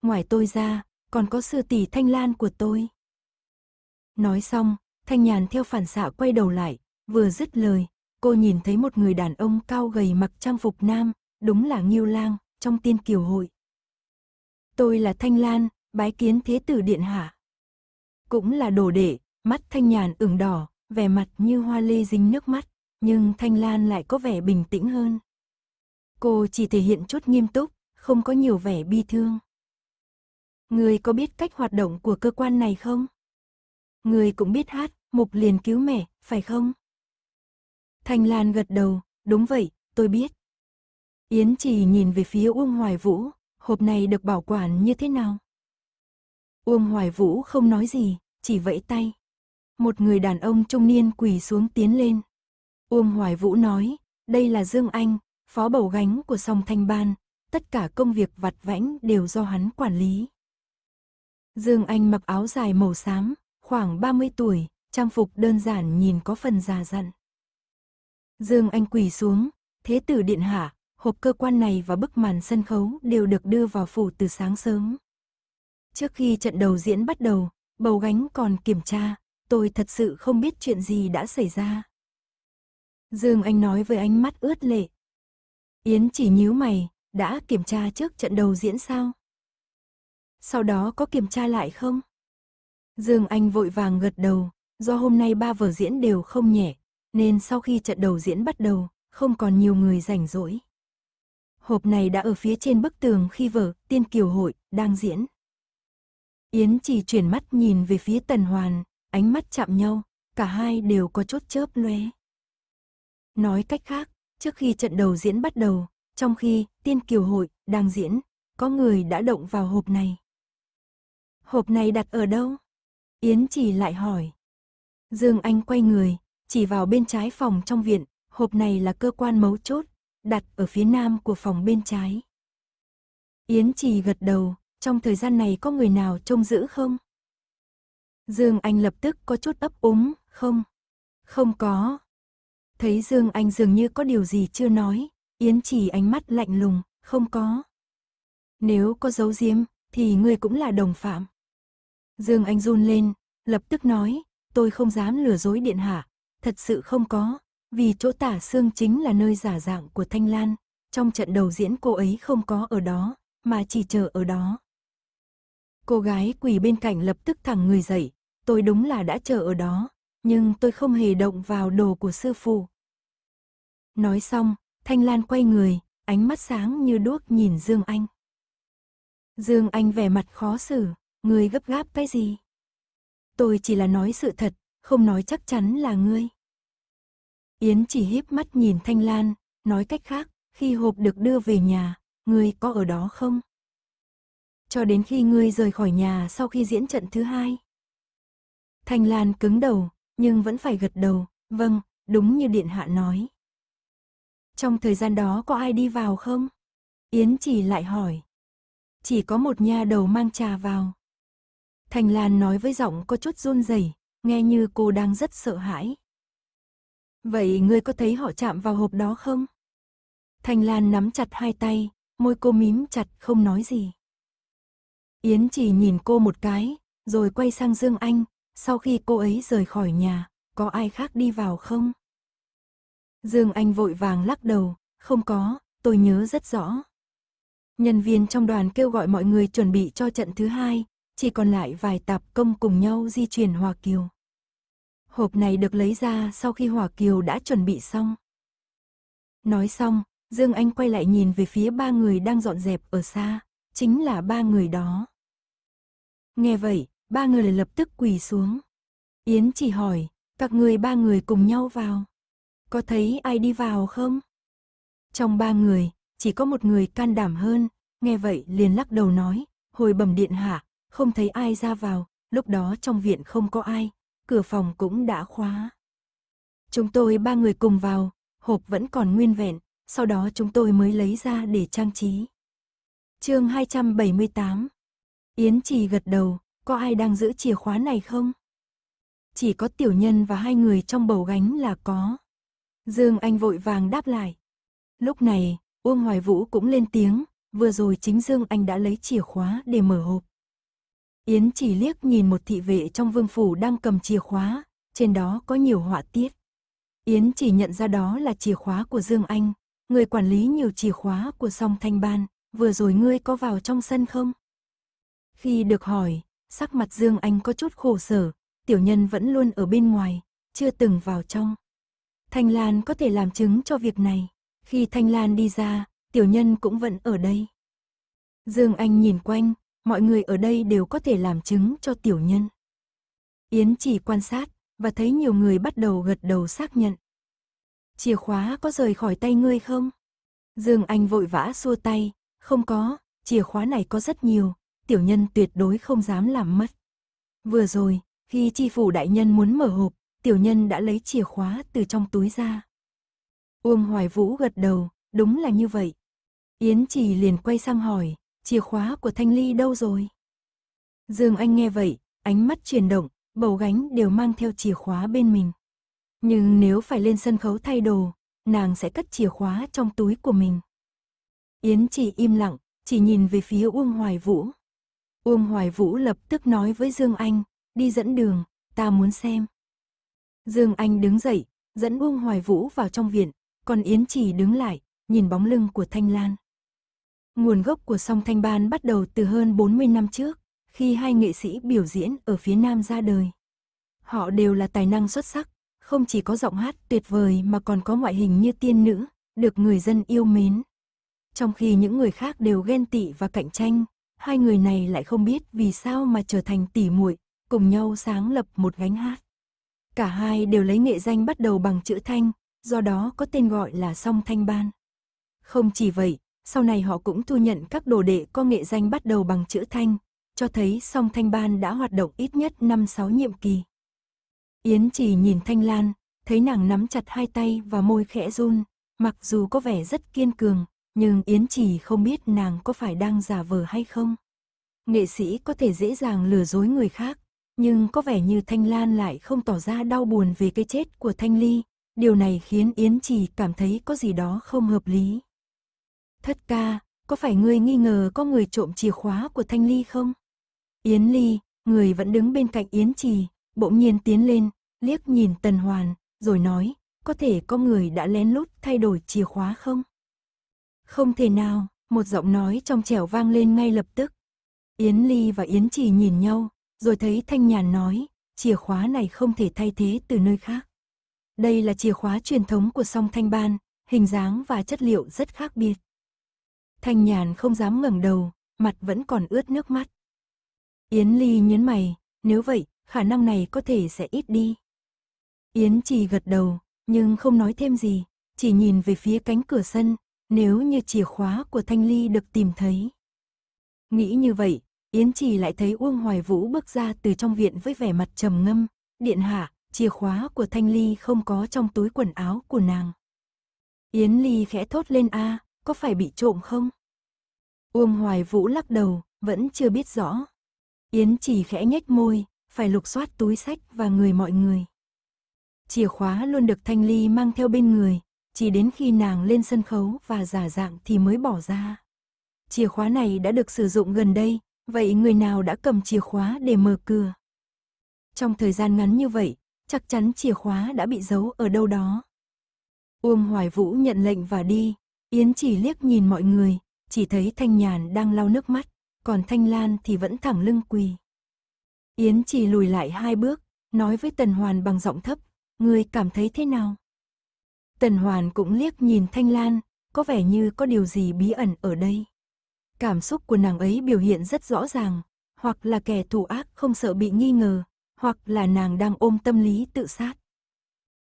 Ngoài tôi ra, còn có sư tỷ Thanh Lan của tôi. Nói xong, Thanh Nhàn theo phản xạ quay đầu lại, vừa dứt lời, cô nhìn thấy một người đàn ông cao gầy mặc trang phục nam, đúng là Nghiêu Lang, trong tiên kiều hội. Tôi là Thanh Lan, bái kiến thế tử điện hạ. Cũng là đồ đệ, mắt Thanh Nhàn ửng đỏ, vẻ mặt như hoa lê dính nước mắt, nhưng Thanh Lan lại có vẻ bình tĩnh hơn. Cô chỉ thể hiện chút nghiêm túc, không có nhiều vẻ bi thương. Người có biết cách hoạt động của cơ quan này không? Người cũng biết hát, Mục liền cứu mẹ, phải không? Thành Lan gật đầu, đúng vậy, tôi biết. Yến chỉ nhìn về phía Uông Hoài Vũ, hộp này được bảo quản như thế nào? Uông Hoài Vũ không nói gì, chỉ vẫy tay. Một người đàn ông trung niên quỳ xuống tiến lên. Uông Hoài Vũ nói, đây là Dương Anh, phó bầu gánh của Song thanh ban, tất cả công việc vặt vãnh đều do hắn quản lý. Dương Anh mặc áo dài màu xám, khoảng 30 tuổi, trang phục đơn giản nhìn có phần già dặn. Dương Anh quỳ xuống, thế tử điện hạ, hộp cơ quan này và bức màn sân khấu đều được đưa vào phủ từ sáng sớm. Trước khi trận đầu diễn bắt đầu, bầu gánh còn kiểm tra, tôi thật sự không biết chuyện gì đã xảy ra. Dương Anh nói với ánh mắt ướt lệ. Yến chỉ nhíu mày, đã kiểm tra trước trận đầu diễn sao? sau đó có kiểm tra lại không? Dương Anh vội vàng gật đầu, do hôm nay ba vở diễn đều không nhẹ, nên sau khi trận đầu diễn bắt đầu, không còn nhiều người rảnh rỗi. Hộp này đã ở phía trên bức tường khi vở Tiên Kiều Hội đang diễn. Yến chỉ chuyển mắt nhìn về phía Tần Hoàn, ánh mắt chạm nhau, cả hai đều có chốt chớp lóe. Nói cách khác, trước khi trận đầu diễn bắt đầu, trong khi Tiên Kiều Hội đang diễn, có người đã động vào hộp này hộp này đặt ở đâu? Yến chỉ lại hỏi. Dương Anh quay người, chỉ vào bên trái phòng trong viện, hộp này là cơ quan mấu chốt, đặt ở phía nam của phòng bên trái. Yến chỉ gật đầu, trong thời gian này có người nào trông giữ không? Dương Anh lập tức có chút ấp úng, không? Không có. Thấy Dương Anh dường như có điều gì chưa nói, Yến chỉ ánh mắt lạnh lùng, không có. Nếu có dấu diếm, thì ngươi cũng là đồng phạm. Dương Anh run lên, lập tức nói, tôi không dám lừa dối điện hạ, thật sự không có, vì chỗ tả xương chính là nơi giả dạng của Thanh Lan, trong trận đầu diễn cô ấy không có ở đó, mà chỉ chờ ở đó. Cô gái quỳ bên cạnh lập tức thẳng người dậy, tôi đúng là đã chờ ở đó, nhưng tôi không hề động vào đồ của sư phụ. Nói xong, Thanh Lan quay người, ánh mắt sáng như đuốc nhìn Dương Anh. Dương Anh vẻ mặt khó xử. Ngươi gấp gáp cái gì? Tôi chỉ là nói sự thật, không nói chắc chắn là ngươi. Yến chỉ híp mắt nhìn Thanh Lan, nói cách khác, khi hộp được đưa về nhà, ngươi có ở đó không? Cho đến khi ngươi rời khỏi nhà sau khi diễn trận thứ hai. Thanh Lan cứng đầu, nhưng vẫn phải gật đầu, vâng, đúng như Điện Hạ nói. Trong thời gian đó có ai đi vào không? Yến chỉ lại hỏi. Chỉ có một nha đầu mang trà vào. Thành Lan nói với giọng có chút run rẩy, nghe như cô đang rất sợ hãi. Vậy ngươi có thấy họ chạm vào hộp đó không? Thành Lan nắm chặt hai tay, môi cô mím chặt không nói gì. Yến chỉ nhìn cô một cái, rồi quay sang Dương Anh, sau khi cô ấy rời khỏi nhà, có ai khác đi vào không? Dương Anh vội vàng lắc đầu, không có, tôi nhớ rất rõ. Nhân viên trong đoàn kêu gọi mọi người chuẩn bị cho trận thứ hai, chỉ còn lại vài tạp công cùng nhau di chuyển Hòa Kiều. Hộp này được lấy ra sau khi Hòa Kiều đã chuẩn bị xong. Nói xong, Dương Anh quay lại nhìn về phía ba người đang dọn dẹp ở xa, chính là ba người đó. Nghe vậy, ba người lập tức quỳ xuống. Yến chỉ hỏi, các người ba người cùng nhau vào. Có thấy ai đi vào không? Trong ba người, chỉ có một người can đảm hơn, nghe vậy liền lắc đầu nói, hồi bẩm điện hạ, không thấy ai ra vào, lúc đó trong viện không có ai, cửa phòng cũng đã khóa. Chúng tôi ba người cùng vào, hộp vẫn còn nguyên vẹn, sau đó chúng tôi mới lấy ra để trang trí. chương 278 Yến Trì gật đầu, có ai đang giữ chìa khóa này không? Chỉ có tiểu nhân và hai người trong bầu gánh là có. Dương Anh vội vàng đáp lại. Lúc này, Uông Hoài Vũ cũng lên tiếng, vừa rồi chính Dương Anh đã lấy chìa khóa để mở hộp. Yến chỉ liếc nhìn một thị vệ trong vương phủ đang cầm chìa khóa, trên đó có nhiều họa tiết. Yến chỉ nhận ra đó là chìa khóa của Dương Anh, người quản lý nhiều chìa khóa của song thanh ban, vừa rồi ngươi có vào trong sân không? Khi được hỏi, sắc mặt Dương Anh có chút khổ sở, tiểu nhân vẫn luôn ở bên ngoài, chưa từng vào trong. Thanh Lan có thể làm chứng cho việc này, khi Thanh Lan đi ra, tiểu nhân cũng vẫn ở đây. Dương Anh nhìn quanh, mọi người ở đây đều có thể làm chứng cho tiểu nhân. Yến chỉ quan sát, và thấy nhiều người bắt đầu gật đầu xác nhận. Chìa khóa có rời khỏi tay ngươi không? Dương Anh vội vã xua tay, không có, chìa khóa này có rất nhiều, tiểu nhân tuyệt đối không dám làm mất. Vừa rồi, khi chi phủ đại nhân muốn mở hộp, tiểu nhân đã lấy chìa khóa từ trong túi ra. Uông Hoài Vũ gật đầu, đúng là như vậy. Yến chỉ liền quay sang hỏi, chìa khóa của Thanh Ly đâu rồi? Dương Anh nghe vậy, ánh mắt chuyển động, bầu gánh đều mang theo chìa khóa bên mình. Nhưng nếu phải lên sân khấu thay đồ, nàng sẽ cất chìa khóa trong túi của mình. Yến chỉ im lặng, chỉ nhìn về phía Uông Hoài Vũ. Uông Hoài Vũ lập tức nói với Dương Anh, đi dẫn đường, ta muốn xem. Dương Anh đứng dậy, dẫn Uông Hoài Vũ vào trong viện, còn Yến chỉ đứng lại, nhìn bóng lưng của Thanh Lan. Nguồn gốc của song thanh ban bắt đầu từ hơn 40 năm trước, khi hai nghệ sĩ biểu diễn ở phía Nam ra đời. Họ đều là tài năng xuất sắc, không chỉ có giọng hát tuyệt vời mà còn có ngoại hình như tiên nữ, được người dân yêu mến. Trong khi những người khác đều ghen tị và cạnh tranh, hai người này lại không biết vì sao mà trở thành tỉ muội, cùng nhau sáng lập một gánh hát. Cả hai đều lấy nghệ danh bắt đầu bằng chữ Thanh, do đó có tên gọi là Song Thanh Ban. Không chỉ vậy, sau này họ cũng thu nhận các đồ đệ có nghệ danh bắt đầu bằng chữ Thanh, cho thấy song Thanh Ban đã hoạt động ít nhất 5-6 nhiệm kỳ. Yến chỉ nhìn Thanh Lan, thấy nàng nắm chặt hai tay và môi khẽ run, mặc dù có vẻ rất kiên cường, nhưng Yến chỉ không biết nàng có phải đang giả vờ hay không. Nghệ sĩ có thể dễ dàng lừa dối người khác, nhưng có vẻ như Thanh Lan lại không tỏ ra đau buồn về cái chết của Thanh Ly, điều này khiến Yến trì cảm thấy có gì đó không hợp lý. Thất ca, có phải ngươi nghi ngờ có người trộm chìa khóa của Thanh Ly không? Yến Ly, người vẫn đứng bên cạnh Yến Trì, bỗng nhiên tiến lên, liếc nhìn Tần Hoàn, rồi nói, có thể có người đã lén lút thay đổi chìa khóa không? Không thể nào, một giọng nói trong trẻo vang lên ngay lập tức. Yến Ly và Yến Trì nhìn nhau, rồi thấy Thanh Nhàn nói, chìa khóa này không thể thay thế từ nơi khác. Đây là chìa khóa truyền thống của song Thanh Ban, hình dáng và chất liệu rất khác biệt. Thanh nhàn không dám ngẩng đầu, mặt vẫn còn ướt nước mắt. Yến Ly nhấn mày, nếu vậy, khả năng này có thể sẽ ít đi. Yến chỉ gật đầu, nhưng không nói thêm gì, chỉ nhìn về phía cánh cửa sân, nếu như chìa khóa của Thanh Ly được tìm thấy. Nghĩ như vậy, Yến chỉ lại thấy Uông Hoài Vũ bước ra từ trong viện với vẻ mặt trầm ngâm, điện hạ, chìa khóa của Thanh Ly không có trong túi quần áo của nàng. Yến Ly khẽ thốt lên a, có phải bị trộm không? Uông Hoài Vũ lắc đầu, vẫn chưa biết rõ. Yến chỉ khẽ nhếch môi, phải lục soát túi sách và người mọi người. Chìa khóa luôn được Thanh Ly mang theo bên người, chỉ đến khi nàng lên sân khấu và giả dạng thì mới bỏ ra. Chìa khóa này đã được sử dụng gần đây, vậy người nào đã cầm chìa khóa để mở cửa? Trong thời gian ngắn như vậy, chắc chắn chìa khóa đã bị giấu ở đâu đó. Uông Hoài Vũ nhận lệnh và đi, Yến chỉ liếc nhìn mọi người, chỉ thấy Thanh Nhàn đang lau nước mắt, còn Thanh Lan thì vẫn thẳng lưng quỳ. Yến chỉ lùi lại hai bước, nói với Tần Hoàn bằng giọng thấp, người cảm thấy thế nào? Tần Hoàn cũng liếc nhìn Thanh Lan, có vẻ như có điều gì bí ẩn ở đây. Cảm xúc của nàng ấy biểu hiện rất rõ ràng, hoặc là kẻ thù ác không sợ bị nghi ngờ, hoặc là nàng đang ôm tâm lý tự sát.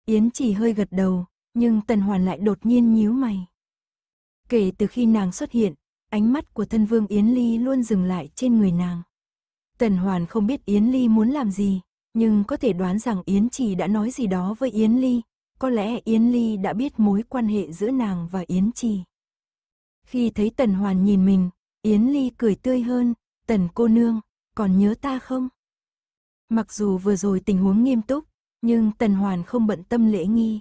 Yến chỉ hơi gật đầu, nhưng Tần Hoàn lại đột nhiên nhíu mày. Kể từ khi nàng xuất hiện, ánh mắt của thân vương Yến Ly luôn dừng lại trên người nàng. Tần Hoàn không biết Yến Ly muốn làm gì, nhưng có thể đoán rằng Yến Trì đã nói gì đó với Yến Ly, có lẽ Yến Ly đã biết mối quan hệ giữa nàng và Yến Trì. Khi thấy Tần Hoàn nhìn mình, Yến Ly cười tươi hơn, Tần cô nương, còn nhớ ta không? Mặc dù vừa rồi tình huống nghiêm túc, nhưng Tần Hoàn không bận tâm lễ nghi.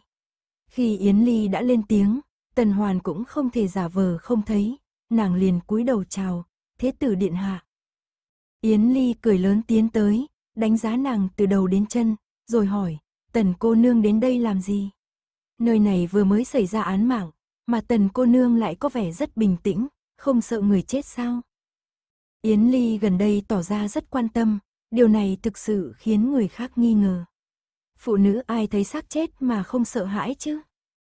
Khi Yến Ly đã lên tiếng, Tần Hoàn cũng không thể giả vờ không thấy, nàng liền cúi đầu chào, thế tử điện hạ. Yến Ly cười lớn tiến tới, đánh giá nàng từ đầu đến chân, rồi hỏi, tần cô nương đến đây làm gì? Nơi này vừa mới xảy ra án mạng, mà tần cô nương lại có vẻ rất bình tĩnh, không sợ người chết sao? Yến Ly gần đây tỏ ra rất quan tâm, điều này thực sự khiến người khác nghi ngờ. Phụ nữ ai thấy xác chết mà không sợ hãi chứ?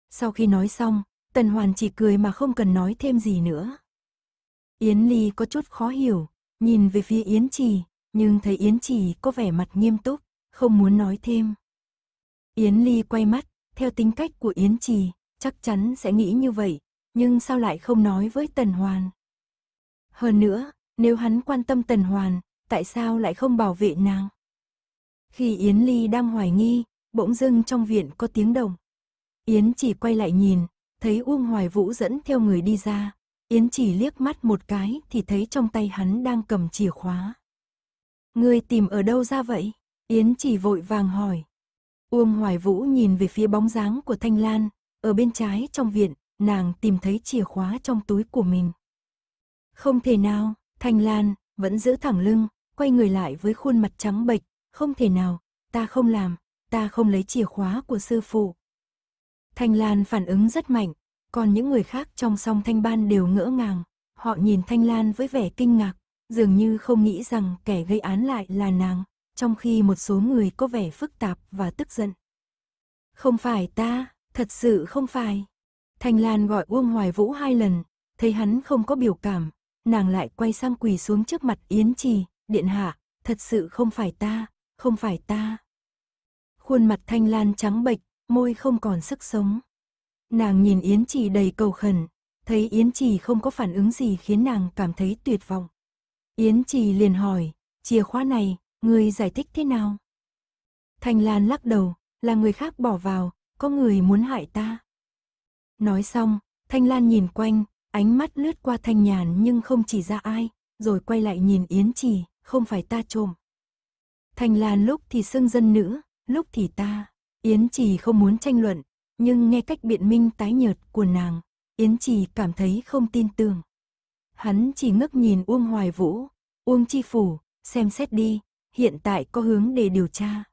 Sau khi nói xong, Tần Hoàn chỉ cười mà không cần nói thêm gì nữa. Yến Ly có chút khó hiểu, nhìn về phía Yến Trì, nhưng thấy Yến Trì có vẻ mặt nghiêm túc, không muốn nói thêm. Yến Ly quay mắt, theo tính cách của Yến Trì, chắc chắn sẽ nghĩ như vậy, nhưng sao lại không nói với Tần Hoàn? Hơn nữa, nếu hắn quan tâm Tần Hoàn, tại sao lại không bảo vệ nàng? Khi Yến Ly đang hoài nghi, bỗng dưng trong viện có tiếng động. Yến chỉ quay lại nhìn, thấy Uông Hoài Vũ dẫn theo người đi ra, Yến chỉ liếc mắt một cái thì thấy trong tay hắn đang cầm chìa khóa. Người tìm ở đâu ra vậy? Yến chỉ vội vàng hỏi. Uông Hoài Vũ nhìn về phía bóng dáng của Thanh Lan, ở bên trái trong viện, nàng tìm thấy chìa khóa trong túi của mình. Không thể nào, Thanh Lan, vẫn giữ thẳng lưng, quay người lại với khuôn mặt trắng bệch, không thể nào, ta không làm, ta không lấy chìa khóa của sư phụ, Thanh Lan phản ứng rất mạnh, còn những người khác trong song thanh ban đều ngỡ ngàng. Họ nhìn Thanh Lan với vẻ kinh ngạc, dường như không nghĩ rằng kẻ gây án lại là nàng, trong khi một số người có vẻ phức tạp và tức giận. Không phải ta, thật sự không phải. Thanh Lan gọi Uông Hoài Vũ hai lần, thấy hắn không có biểu cảm, nàng lại quay sang quỳ xuống trước mặt Yến Trì, điện hạ, thật sự không phải ta, không phải ta. Khuôn mặt Thanh Lan trắng bệch, môi không còn sức sống. Nàng nhìn Yến Trì đầy cầu khẩn, thấy Yến Trì không có phản ứng gì khiến nàng cảm thấy tuyệt vọng. Yến Trì liền hỏi, chìa khóa này, người giải thích thế nào? Thành Lan lắc đầu, là người khác bỏ vào, có người muốn hại ta. Nói xong, Thanh Lan nhìn quanh, ánh mắt lướt qua Thanh Nhàn nhưng không chỉ ra ai, rồi quay lại nhìn Yến Trì, không phải ta trộm. Thanh Lan lúc thì xưng dân nữ, lúc thì ta. Yến Trì không muốn tranh luận, nhưng nghe cách biện minh tái nhợt của nàng, Yến Trì cảm thấy không tin tưởng. Hắn chỉ ngước nhìn Uông Hoài Vũ, Uông Chi Phủ, xem xét đi, hiện tại có hướng để điều tra.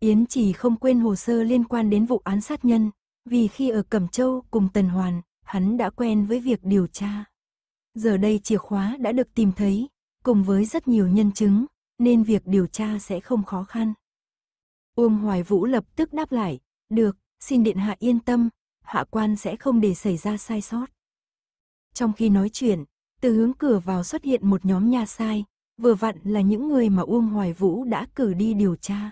Yến Trì không quên hồ sơ liên quan đến vụ án sát nhân, vì khi ở Cẩm Châu cùng Tần Hoàn, hắn đã quen với việc điều tra. Giờ đây chìa khóa đã được tìm thấy, cùng với rất nhiều nhân chứng, nên việc điều tra sẽ không khó khăn. Uông Hoài Vũ lập tức đáp lại, được, xin điện hạ yên tâm, hạ quan sẽ không để xảy ra sai sót. Trong khi nói chuyện, từ hướng cửa vào xuất hiện một nhóm nhà sai, vừa vặn là những người mà Uông Hoài Vũ đã cử đi điều tra.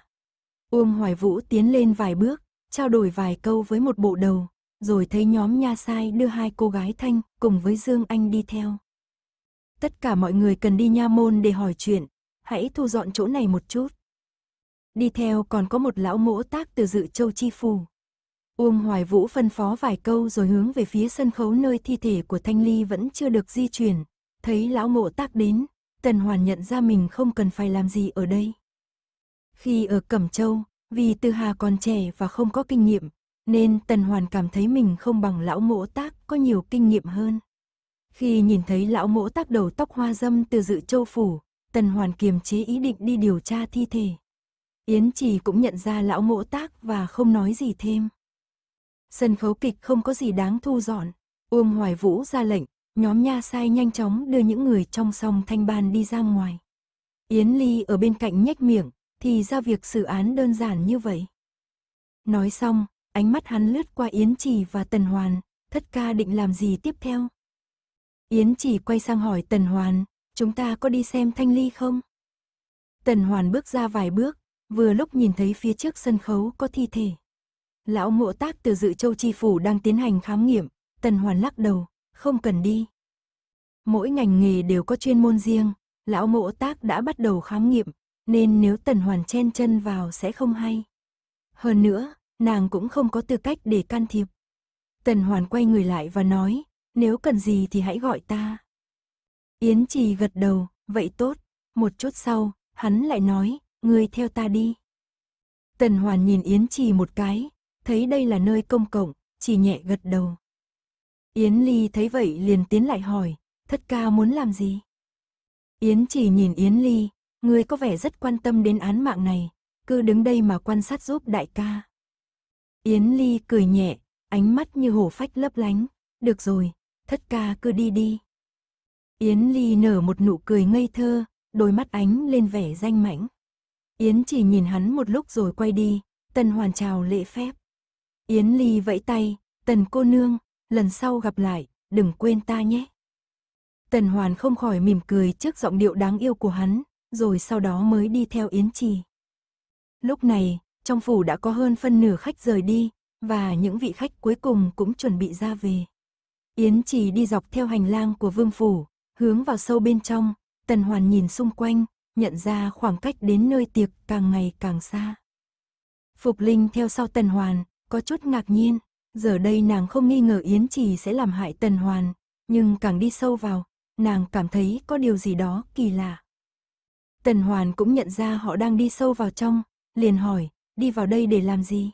Uông Hoài Vũ tiến lên vài bước, trao đổi vài câu với một bộ đầu, rồi thấy nhóm nha sai đưa hai cô gái Thanh cùng với Dương Anh đi theo. Tất cả mọi người cần đi nha môn để hỏi chuyện, hãy thu dọn chỗ này một chút đi theo còn có một lão mỗ tác từ dự châu chi phù Uông Hoài Vũ phân phó vài câu rồi hướng về phía sân khấu nơi thi thể của Thanh Ly vẫn chưa được di chuyển. Thấy lão mộ tác đến, Tần Hoàn nhận ra mình không cần phải làm gì ở đây. Khi ở Cẩm Châu, vì Tư Hà còn trẻ và không có kinh nghiệm, nên Tần Hoàn cảm thấy mình không bằng lão mộ tác có nhiều kinh nghiệm hơn. Khi nhìn thấy lão mộ tác đầu tóc hoa dâm từ dự châu phủ, Tần Hoàn kiềm chế ý định đi điều tra thi thể. Yến Trì cũng nhận ra lão ngỗ tác và không nói gì thêm. Sân khấu kịch không có gì đáng thu dọn, Uông Hoài Vũ ra lệnh, nhóm nha sai nhanh chóng đưa những người trong song thanh ban đi ra ngoài. Yến Ly ở bên cạnh nhếch miệng, thì ra việc xử án đơn giản như vậy. Nói xong, ánh mắt hắn lướt qua Yến Trì và Tần Hoàn, thất ca định làm gì tiếp theo? Yến Trì quay sang hỏi Tần Hoàn, chúng ta có đi xem Thanh Ly không? Tần Hoàn bước ra vài bước, vừa lúc nhìn thấy phía trước sân khấu có thi thể. Lão mộ tác từ dự châu chi phủ đang tiến hành khám nghiệm, tần hoàn lắc đầu, không cần đi. Mỗi ngành nghề đều có chuyên môn riêng, lão mộ tác đã bắt đầu khám nghiệm, nên nếu tần hoàn chen chân vào sẽ không hay. Hơn nữa, nàng cũng không có tư cách để can thiệp. Tần hoàn quay người lại và nói, nếu cần gì thì hãy gọi ta. Yến trì gật đầu, vậy tốt. Một chút sau, hắn lại nói, người theo ta đi. Tần Hoàn nhìn Yến Trì một cái, thấy đây là nơi công cộng, chỉ nhẹ gật đầu. Yến Ly thấy vậy liền tiến lại hỏi, thất ca muốn làm gì? Yến Trì nhìn Yến Ly, người có vẻ rất quan tâm đến án mạng này, cứ đứng đây mà quan sát giúp đại ca. Yến Ly cười nhẹ, ánh mắt như hổ phách lấp lánh, được rồi, thất ca cứ đi đi. Yến Ly nở một nụ cười ngây thơ, đôi mắt ánh lên vẻ danh mãnh. Yến chỉ nhìn hắn một lúc rồi quay đi, Tần Hoàn chào lễ phép. Yến Ly vẫy tay, Tần cô nương, lần sau gặp lại, đừng quên ta nhé. Tần Hoàn không khỏi mỉm cười trước giọng điệu đáng yêu của hắn, rồi sau đó mới đi theo Yến Trì. Lúc này, trong phủ đã có hơn phân nửa khách rời đi, và những vị khách cuối cùng cũng chuẩn bị ra về. Yến Trì đi dọc theo hành lang của vương phủ, hướng vào sâu bên trong, Tần Hoàn nhìn xung quanh, nhận ra khoảng cách đến nơi tiệc càng ngày càng xa. Phục Linh theo sau Tần Hoàn, có chút ngạc nhiên, giờ đây nàng không nghi ngờ Yến Trì sẽ làm hại Tần Hoàn, nhưng càng đi sâu vào, nàng cảm thấy có điều gì đó kỳ lạ. Tần Hoàn cũng nhận ra họ đang đi sâu vào trong, liền hỏi, đi vào đây để làm gì?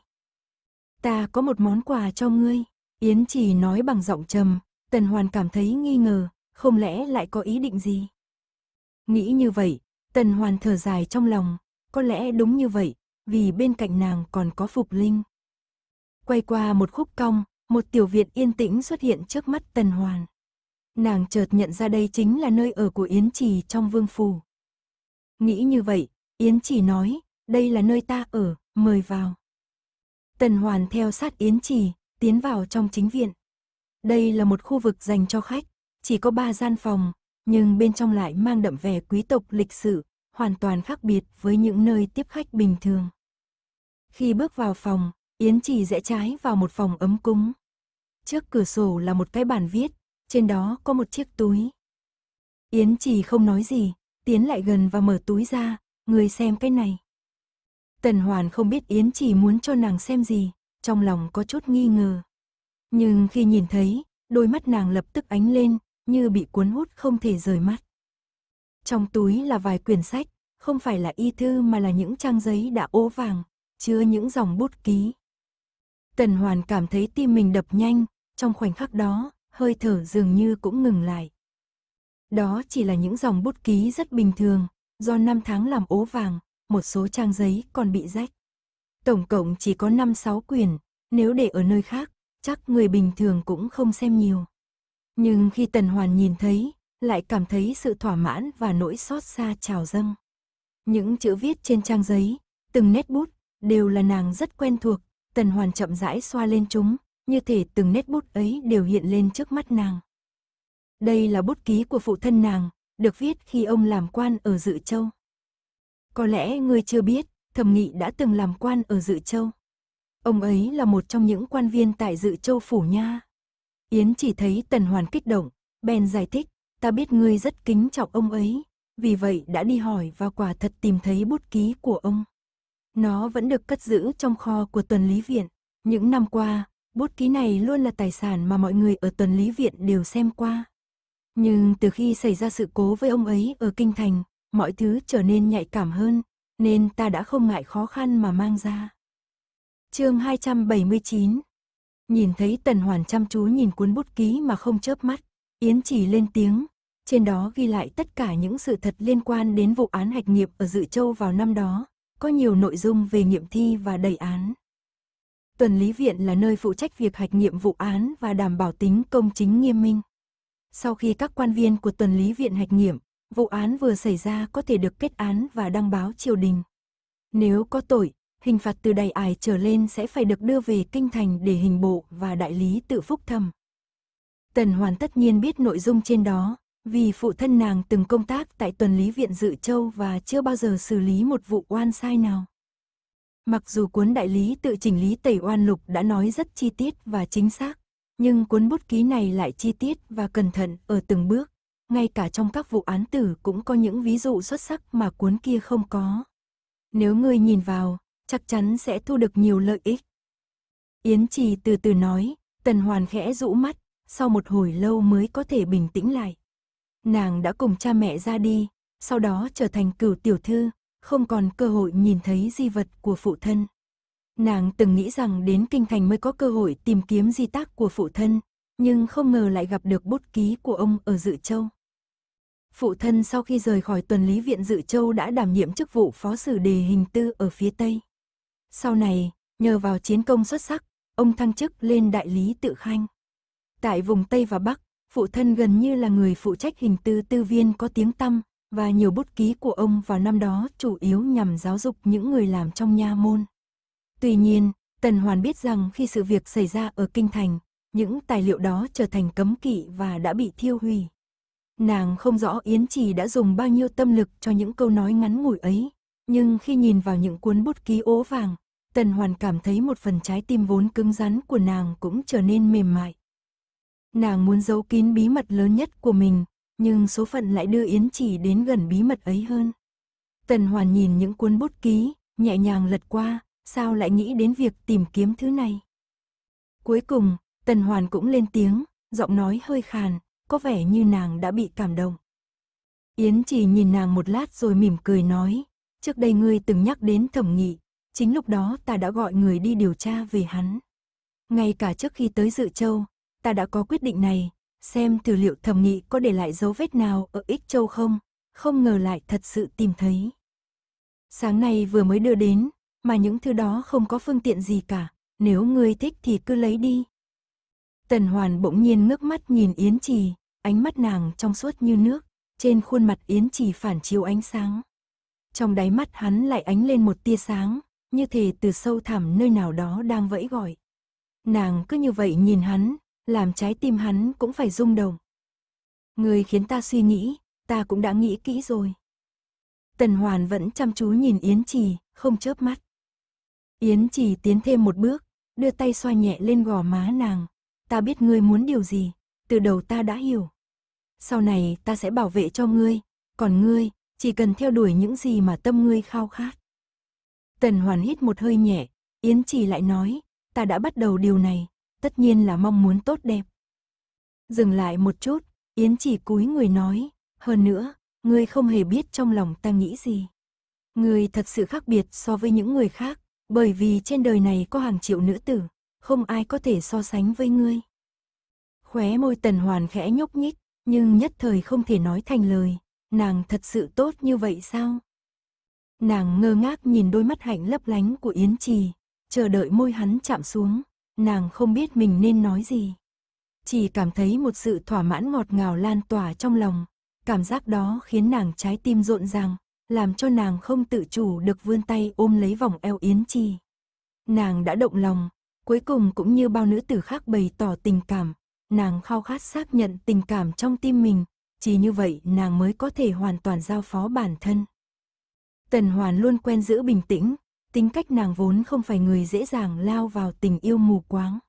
Ta có một món quà cho ngươi, Yến Trì nói bằng giọng trầm, Tần Hoàn cảm thấy nghi ngờ, không lẽ lại có ý định gì? Nghĩ như vậy, Tần Hoàn thở dài trong lòng, có lẽ đúng như vậy, vì bên cạnh nàng còn có Phục Linh. Quay qua một khúc cong, một tiểu viện yên tĩnh xuất hiện trước mắt Tần Hoàn. Nàng chợt nhận ra đây chính là nơi ở của Yến Trì trong vương phủ. Nghĩ như vậy, Yến Trì nói, đây là nơi ta ở, mời vào. Tần Hoàn theo sát Yến Trì, tiến vào trong chính viện. Đây là một khu vực dành cho khách, chỉ có ba gian phòng, nhưng bên trong lại mang đậm vẻ quý tộc lịch sử, hoàn toàn khác biệt với những nơi tiếp khách bình thường. Khi bước vào phòng, Yến Trì rẽ trái vào một phòng ấm cúng. Trước cửa sổ là một cái bàn viết, trên đó có một chiếc túi. Yến Trì không nói gì, tiến lại gần và mở túi ra, người xem cái này. Tần Hoàn không biết Yến Trì muốn cho nàng xem gì, trong lòng có chút nghi ngờ. Nhưng khi nhìn thấy, đôi mắt nàng lập tức ánh lên, như bị cuốn hút không thể rời mắt. Trong túi là vài quyển sách, không phải là y thư mà là những trang giấy đã ố vàng, chứa những dòng bút ký. Tần Hoàn cảm thấy tim mình đập nhanh, trong khoảnh khắc đó, hơi thở dường như cũng ngừng lại. Đó chỉ là những dòng bút ký rất bình thường, do năm tháng làm ố vàng, một số trang giấy còn bị rách. Tổng cộng chỉ có 5-6 quyển, nếu để ở nơi khác, chắc người bình thường cũng không xem nhiều. Nhưng khi Tần Hoàn nhìn thấy, lại cảm thấy sự thỏa mãn và nỗi xót xa trào dâng. Những chữ viết trên trang giấy, từng nét bút, đều là nàng rất quen thuộc, Tần Hoàn chậm rãi xoa lên chúng, như thể từng nét bút ấy đều hiện lên trước mắt nàng. Đây là bút ký của phụ thân nàng, được viết khi ông làm quan ở Dự Châu. Có lẽ ngươi chưa biết, Thẩm Nghị đã từng làm quan ở Dự Châu. Ông ấy là một trong những quan viên tại Dự Châu phủ nha. Yến chỉ thấy Tần Hoàn kích động, bèn giải thích, ta biết ngươi rất kính trọng ông ấy, vì vậy đã đi hỏi và quả thật tìm thấy bút ký của ông. Nó vẫn được cất giữ trong kho của tuần lý viện. Những năm qua, bút ký này luôn là tài sản mà mọi người ở tuần lý viện đều xem qua. Nhưng từ khi xảy ra sự cố với ông ấy ở Kinh Thành, mọi thứ trở nên nhạy cảm hơn, nên ta đã không ngại khó khăn mà mang ra. chương 279 Nhìn thấy Tần Hoàn chăm chú nhìn cuốn bút ký mà không chớp mắt, Yến chỉ lên tiếng, trên đó ghi lại tất cả những sự thật liên quan đến vụ án hạch nghiệp ở Dự Châu vào năm đó, có nhiều nội dung về nghiệm thi và đầy án. Tuần Lý Viện là nơi phụ trách việc hạch nghiệm vụ án và đảm bảo tính công chính nghiêm minh. Sau khi các quan viên của Tuần Lý Viện hạch nghiệm, vụ án vừa xảy ra có thể được kết án và đăng báo triều đình. Nếu có tội, hình phạt từ đầy ải trở lên sẽ phải được đưa về kinh thành để hình bộ và đại lý tự phúc thẩm. Tần Hoàn tất nhiên biết nội dung trên đó, vì phụ thân nàng từng công tác tại tuần lý viện Dự Châu và chưa bao giờ xử lý một vụ oan sai nào. Mặc dù cuốn đại lý tự chỉnh lý tẩy oan lục đã nói rất chi tiết và chính xác, nhưng cuốn bút ký này lại chi tiết và cẩn thận ở từng bước. Ngay cả trong các vụ án tử cũng có những ví dụ xuất sắc mà cuốn kia không có. Nếu người nhìn vào, chắc chắn sẽ thu được nhiều lợi ích. Yến Trì từ từ nói, Tần Hoàn khẽ rũ mắt, sau một hồi lâu mới có thể bình tĩnh lại. Nàng đã cùng cha mẹ ra đi, sau đó trở thành cửu tiểu thư, không còn cơ hội nhìn thấy di vật của phụ thân. Nàng từng nghĩ rằng đến kinh thành mới có cơ hội tìm kiếm di tác của phụ thân, nhưng không ngờ lại gặp được bút ký của ông ở Dự Châu. Phụ thân sau khi rời khỏi tuần lý viện Dự Châu đã đảm nhiệm chức vụ phó sử đề hình tư ở phía Tây. Sau này, nhờ vào chiến công xuất sắc, ông thăng chức lên đại lý tự khanh. Tại vùng Tây và Bắc, phụ thân gần như là người phụ trách hình tư tư viên có tiếng tăm, và nhiều bút ký của ông vào năm đó chủ yếu nhằm giáo dục những người làm trong nha môn. Tuy nhiên, Tần Hoàn biết rằng khi sự việc xảy ra ở Kinh Thành, những tài liệu đó trở thành cấm kỵ và đã bị thiêu hủy. Nàng không rõ Yến Trì đã dùng bao nhiêu tâm lực cho những câu nói ngắn ngủi ấy, nhưng khi nhìn vào những cuốn bút ký ố vàng, Tần Hoàn cảm thấy một phần trái tim vốn cứng rắn của nàng cũng trở nên mềm mại. Nàng muốn giấu kín bí mật lớn nhất của mình, nhưng số phận lại đưa Yến Chỉ đến gần bí mật ấy hơn. Tần Hoàn nhìn những cuốn bút ký, nhẹ nhàng lật qua, sao lại nghĩ đến việc tìm kiếm thứ này. Cuối cùng, Tần Hoàn cũng lên tiếng, giọng nói hơi khàn, có vẻ như nàng đã bị cảm động. Yến Chỉ nhìn nàng một lát rồi mỉm cười nói, trước đây ngươi từng nhắc đến thẩm nghị, Chính lúc đó ta đã gọi người đi điều tra về hắn. Ngay cả trước khi tới Dự Châu, ta đã có quyết định này, xem thử liệu thẩm nghị có để lại dấu vết nào ở Ích Châu không, không ngờ lại thật sự tìm thấy. Sáng nay vừa mới đưa đến, mà những thứ đó không có phương tiện gì cả, nếu ngươi thích thì cứ lấy đi. Tần Hoàn bỗng nhiên ngước mắt nhìn Yến Trì, ánh mắt nàng trong suốt như nước, trên khuôn mặt Yến Trì phản chiếu ánh sáng. Trong đáy mắt hắn lại ánh lên một tia sáng, như thể từ sâu thẳm nơi nào đó đang vẫy gọi. Nàng cứ như vậy nhìn hắn, làm trái tim hắn cũng phải rung động. Người khiến ta suy nghĩ, ta cũng đã nghĩ kỹ rồi. Tần Hoàn vẫn chăm chú nhìn Yến Trì, không chớp mắt. Yến Trì tiến thêm một bước, đưa tay xoa nhẹ lên gò má nàng. Ta biết ngươi muốn điều gì, từ đầu ta đã hiểu. Sau này ta sẽ bảo vệ cho ngươi, còn ngươi, chỉ cần theo đuổi những gì mà tâm ngươi khao khát. Tần Hoàn hít một hơi nhẹ, Yến Trì lại nói, ta đã bắt đầu điều này, tất nhiên là mong muốn tốt đẹp. Dừng lại một chút, Yến Trì cúi người nói, hơn nữa, ngươi không hề biết trong lòng ta nghĩ gì. Ngươi thật sự khác biệt so với những người khác, bởi vì trên đời này có hàng triệu nữ tử, không ai có thể so sánh với ngươi. Khóe môi Tần Hoàn khẽ nhúc nhích, nhưng nhất thời không thể nói thành lời, nàng thật sự tốt như vậy sao? Nàng ngơ ngác nhìn đôi mắt hạnh lấp lánh của Yến Trì, chờ đợi môi hắn chạm xuống, nàng không biết mình nên nói gì. Chỉ cảm thấy một sự thỏa mãn ngọt ngào lan tỏa trong lòng, cảm giác đó khiến nàng trái tim rộn ràng, làm cho nàng không tự chủ được vươn tay ôm lấy vòng eo Yến Trì. Nàng đã động lòng, cuối cùng cũng như bao nữ tử khác bày tỏ tình cảm, nàng khao khát xác nhận tình cảm trong tim mình, chỉ như vậy nàng mới có thể hoàn toàn giao phó bản thân. Tần Hoàn luôn quen giữ bình tĩnh, tính cách nàng vốn không phải người dễ dàng lao vào tình yêu mù quáng.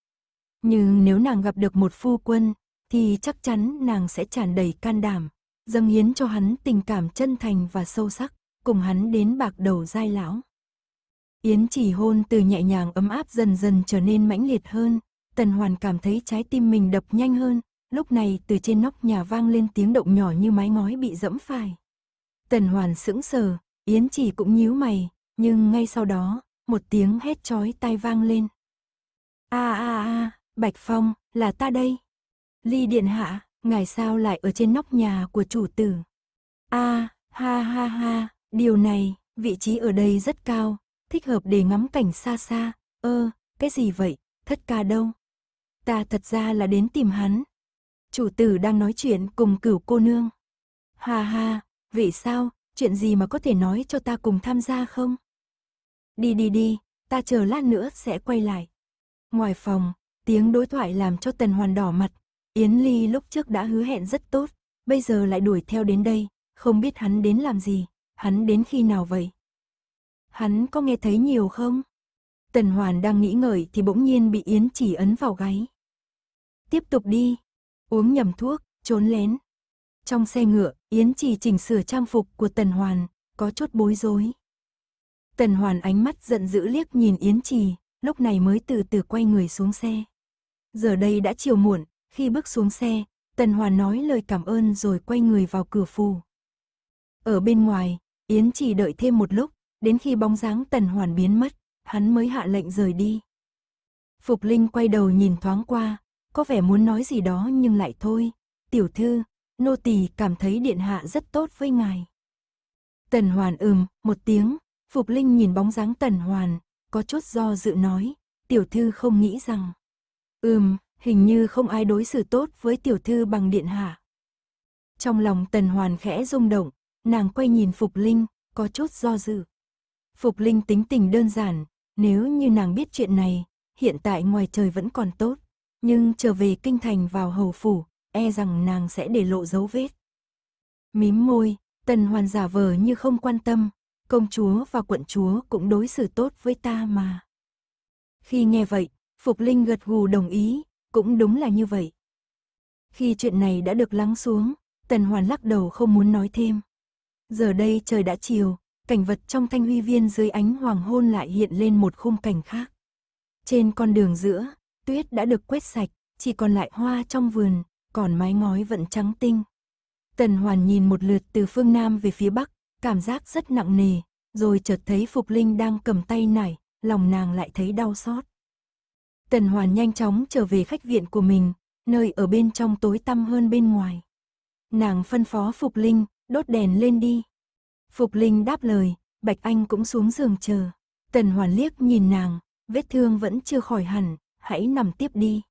Nhưng nếu nàng gặp được một phu quân, thì chắc chắn nàng sẽ tràn đầy can đảm, dâng hiến cho hắn tình cảm chân thành và sâu sắc, cùng hắn đến bạc đầu giai lão. Yến chỉ hôn từ nhẹ nhàng ấm áp dần dần trở nên mãnh liệt hơn, Tần Hoàn cảm thấy trái tim mình đập nhanh hơn, lúc này từ trên nóc nhà vang lên tiếng động nhỏ như mái ngói bị dẫm phải. Tần Hoàn sững sờ, Yến chỉ cũng nhíu mày, nhưng ngay sau đó, một tiếng hét chói tai vang lên. A a a, Bạch Phong, là ta đây. Ly điện hạ, ngài sao lại ở trên nóc nhà của chủ tử? A, ha ha ha, điều này, vị trí ở đây rất cao, thích hợp để ngắm cảnh xa xa. Ơ, cái gì vậy, thất ca đâu? Ta thật ra là đến tìm hắn. Chủ tử đang nói chuyện cùng cửu cô nương. Ha ha, vì sao, chuyện gì mà có thể nói cho ta cùng tham gia không? Đi đi đi, ta chờ lát nữa sẽ quay lại. Ngoài phòng, tiếng đối thoại làm cho Tần Hoàn đỏ mặt. Yến Ly lúc trước đã hứa hẹn rất tốt, bây giờ lại đuổi theo đến đây, không biết hắn đến làm gì, hắn đến khi nào vậy? Hắn có nghe thấy nhiều không? Tần Hoàn đang nghĩ ngợi thì bỗng nhiên bị Yến chỉ ấn vào gáy. Tiếp tục đi, uống nhầm thuốc, trốn lén. Trong xe ngựa, Yến chỉ chỉnh sửa trang phục của Tần Hoàn, có chút bối rối. Tần Hoàn ánh mắt giận dữ liếc nhìn Yến Trì, lúc này mới từ từ quay người xuống xe. Giờ đây đã chiều muộn, khi bước xuống xe, Tần Hoàn nói lời cảm ơn rồi quay người vào cửa phù. Ở bên ngoài, Yến Chỉ đợi thêm một lúc, đến khi bóng dáng Tần Hoàn biến mất, hắn mới hạ lệnh rời đi. Phục Linh quay đầu nhìn thoáng qua, có vẻ muốn nói gì đó nhưng lại thôi, tiểu thư, nô tỳ cảm thấy điện hạ rất tốt với ngài. Tần Hoàn ừm, một tiếng, Phục Linh nhìn bóng dáng Tần Hoàn, có chút do dự nói, tiểu thư không nghĩ rằng. Ừm, hình như không ai đối xử tốt với tiểu thư bằng điện hạ. Trong lòng Tần Hoàn khẽ rung động, nàng quay nhìn Phục Linh, có chút do dự. Phục Linh tính tình đơn giản, nếu như nàng biết chuyện này, hiện tại ngoài trời vẫn còn tốt, nhưng trở về kinh thành vào hầu phủ, e rằng nàng sẽ để lộ dấu vết. Mím môi, tần hoàn giả vờ như không quan tâm, công chúa và quận chúa cũng đối xử tốt với ta mà. Khi nghe vậy, Phục Linh gật gù đồng ý, cũng đúng là như vậy. Khi chuyện này đã được lắng xuống, Tần Hoàn lắc đầu không muốn nói thêm. Giờ đây trời đã chiều, cảnh vật trong thanh huy viên dưới ánh hoàng hôn lại hiện lên một khung cảnh khác. Trên con đường giữa, tuyết đã được quét sạch, chỉ còn lại hoa trong vườn, còn mái ngói vẫn trắng tinh. Tần Hoàn nhìn một lượt từ phương Nam về phía Bắc, cảm giác rất nặng nề, rồi chợt thấy Phục Linh đang cầm tay nải, lòng nàng lại thấy đau xót. Tần Hoàn nhanh chóng trở về khách viện của mình, nơi ở bên trong tối tăm hơn bên ngoài. Nàng phân phó Phục Linh, đốt đèn lên đi. Phục Linh đáp lời, Bạch Anh cũng xuống giường chờ. Tần Hoàn liếc nhìn nàng, vết thương vẫn chưa khỏi hẳn, hãy nằm tiếp đi.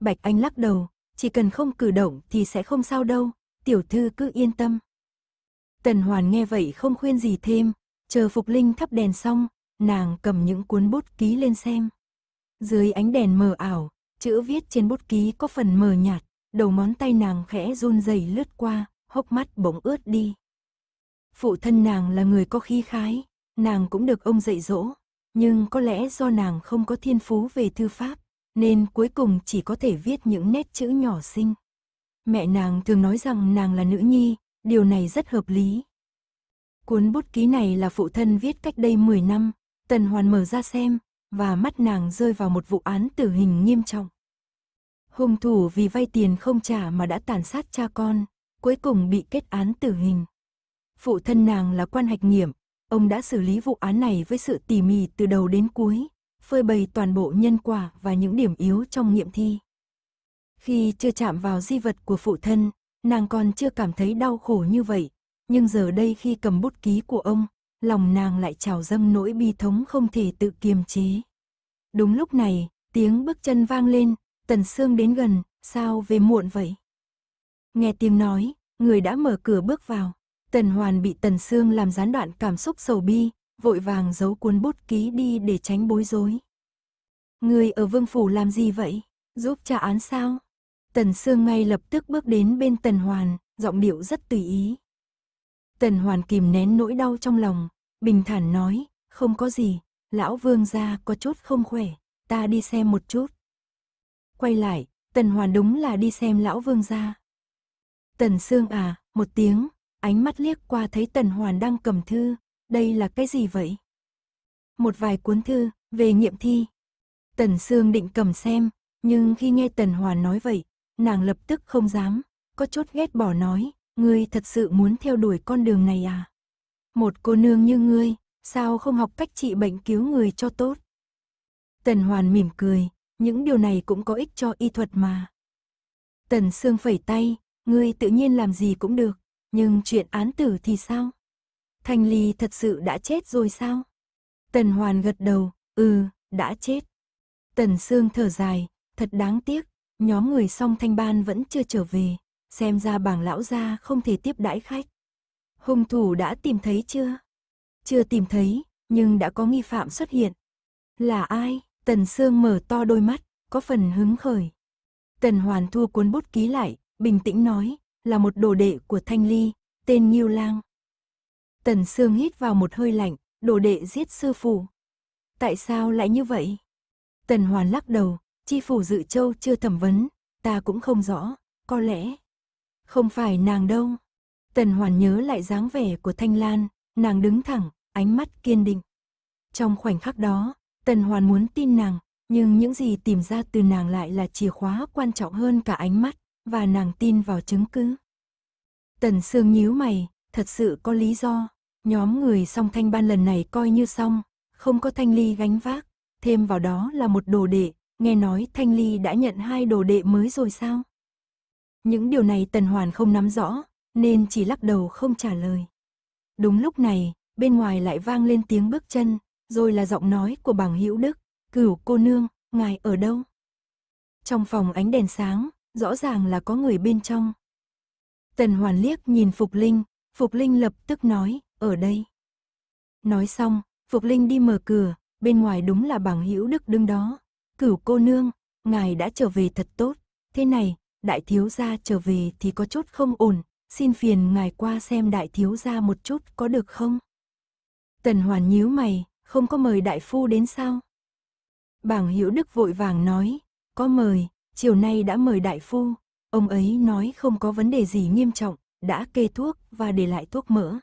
Bạch Anh lắc đầu, chỉ cần không cử động thì sẽ không sao đâu, tiểu thư cứ yên tâm. Tần Hoàn nghe vậy không khuyên gì thêm, chờ Phục Linh thắp đèn xong, nàng cầm những cuốn bút ký lên xem. Dưới ánh đèn mờ ảo, chữ viết trên bút ký có phần mờ nhạt, đầu ngón tay nàng khẽ run rẩy lướt qua, hốc mắt bỗng ướt đi. Phụ thân nàng là người có khí khái, nàng cũng được ông dạy dỗ, nhưng có lẽ do nàng không có thiên phú về thư pháp, nên cuối cùng chỉ có thể viết những nét chữ nhỏ xinh. Mẹ nàng thường nói rằng nàng là nữ nhi, điều này rất hợp lý. Cuốn bút ký này là phụ thân viết cách đây 10 năm, Tần Hoàn mở ra xem, và mắt nàng rơi vào một vụ án tử hình nghiêm trọng. Hung thủ vì vay tiền không trả mà đã tàn sát cha con, cuối cùng bị kết án tử hình. Phụ thân nàng là quan hạch nghiệm, ông đã xử lý vụ án này với sự tỉ mỉ từ đầu đến cuối, phơi bày toàn bộ nhân quả và những điểm yếu trong nghiệm thi. Khi chưa chạm vào di vật của phụ thân, nàng còn chưa cảm thấy đau khổ như vậy, nhưng giờ đây khi cầm bút ký của ông, lòng nàng lại trào dâng nỗi bi thống không thể tự kiềm chế. Đúng lúc này, tiếng bước chân vang lên, Tần Sương đến gần, sao về muộn vậy? Nghe tiếng nói, người đã mở cửa bước vào. Tần Hoàn bị Tần Sương làm gián đoạn cảm xúc sầu bi, vội vàng giấu cuốn bút ký đi để tránh bối rối. Người ở vương phủ làm gì vậy? Giúp trả án sao? Tần Sương ngay lập tức bước đến bên Tần Hoàn, giọng điệu rất tùy ý. Tần Hoàn kìm nén nỗi đau trong lòng, bình thản nói, không có gì, lão vương gia có chút không khỏe, ta đi xem một chút. Quay lại, Tần Hoàn đúng là đi xem lão vương gia. Tần Sương à, một tiếng, ánh mắt liếc qua thấy Tần Hoàn đang cầm thư, đây là cái gì vậy? Một vài cuốn thư về nghiệm thi. Tần Sương định cầm xem, nhưng khi nghe Tần Hoàn nói vậy, nàng lập tức không dám, có chút ghét bỏ nói, ngươi thật sự muốn theo đuổi con đường này à? Một cô nương như ngươi, sao không học cách trị bệnh cứu người cho tốt? Tần Hoàn mỉm cười, những điều này cũng có ích cho y thuật mà. Tần Sương phẩy tay, ngươi tự nhiên làm gì cũng được, nhưng chuyện án tử thì sao? Thanh Ly thật sự đã chết rồi sao? Tần Hoàn gật đầu, ừ, đã chết. Tần Sương thở dài, thật đáng tiếc, nhóm người song thanh ban vẫn chưa trở về, xem ra bảng lão gia không thể tiếp đãi khách. Hung thủ đã tìm thấy chưa? Chưa tìm thấy, nhưng đã có nghi phạm xuất hiện. Là ai? Tần Sương mở to đôi mắt, có phần hứng khởi. Tần Hoàn thu cuốn bút ký lại, bình tĩnh nói, là một đồ đệ của Thanh Ly, tên Nhiêu Lang. Tần Sương hít vào một hơi lạnh, đồ đệ giết sư phụ. Tại sao lại như vậy? Tần Hoàn lắc đầu, chi phủ dự châu chưa thẩm vấn, ta cũng không rõ, có lẽ. Không phải nàng đâu. Tần Hoàn nhớ lại dáng vẻ của Thanh Lan, nàng đứng thẳng, ánh mắt kiên định. Trong khoảnh khắc đó, Tần Hoàn muốn tin nàng, nhưng những gì tìm ra từ nàng lại là chìa khóa quan trọng hơn cả ánh mắt, và nàng tin vào chứng cứ. Tần Sương nhíu mày, thật sự có lý do. Nhóm người song thanh ban lần này coi như xong, không có thanh ly gánh vác, thêm vào đó là một đồ đệ, nghe nói thanh ly đã nhận hai đồ đệ mới rồi sao? Những điều này Tần Hoàn không nắm rõ, nên chỉ lắc đầu không trả lời. Đúng lúc này, bên ngoài lại vang lên tiếng bước chân, rồi là giọng nói của bằng hữu đức, cửu cô nương, ngài ở đâu? Trong phòng ánh đèn sáng, rõ ràng là có người bên trong. Tần Hoàn liếc nhìn Phục Linh, Phục Linh lập tức nói, ở đây. Nói xong, Phục Linh đi mở cửa, bên ngoài đúng là bằng hữu đức đứng đó. Cửu cô nương, ngài đã trở về thật tốt. Thế này, đại thiếu gia trở về thì có chút không ổn, xin phiền ngài qua xem đại thiếu gia một chút có được không? Tần Hoàn nhíu mày, không có mời đại phu đến sao? Bảng Hữu Đức vội vàng nói, có mời, chiều nay đã mời đại phu, ông ấy nói không có vấn đề gì nghiêm trọng, đã kê thuốc và để lại thuốc mỡ.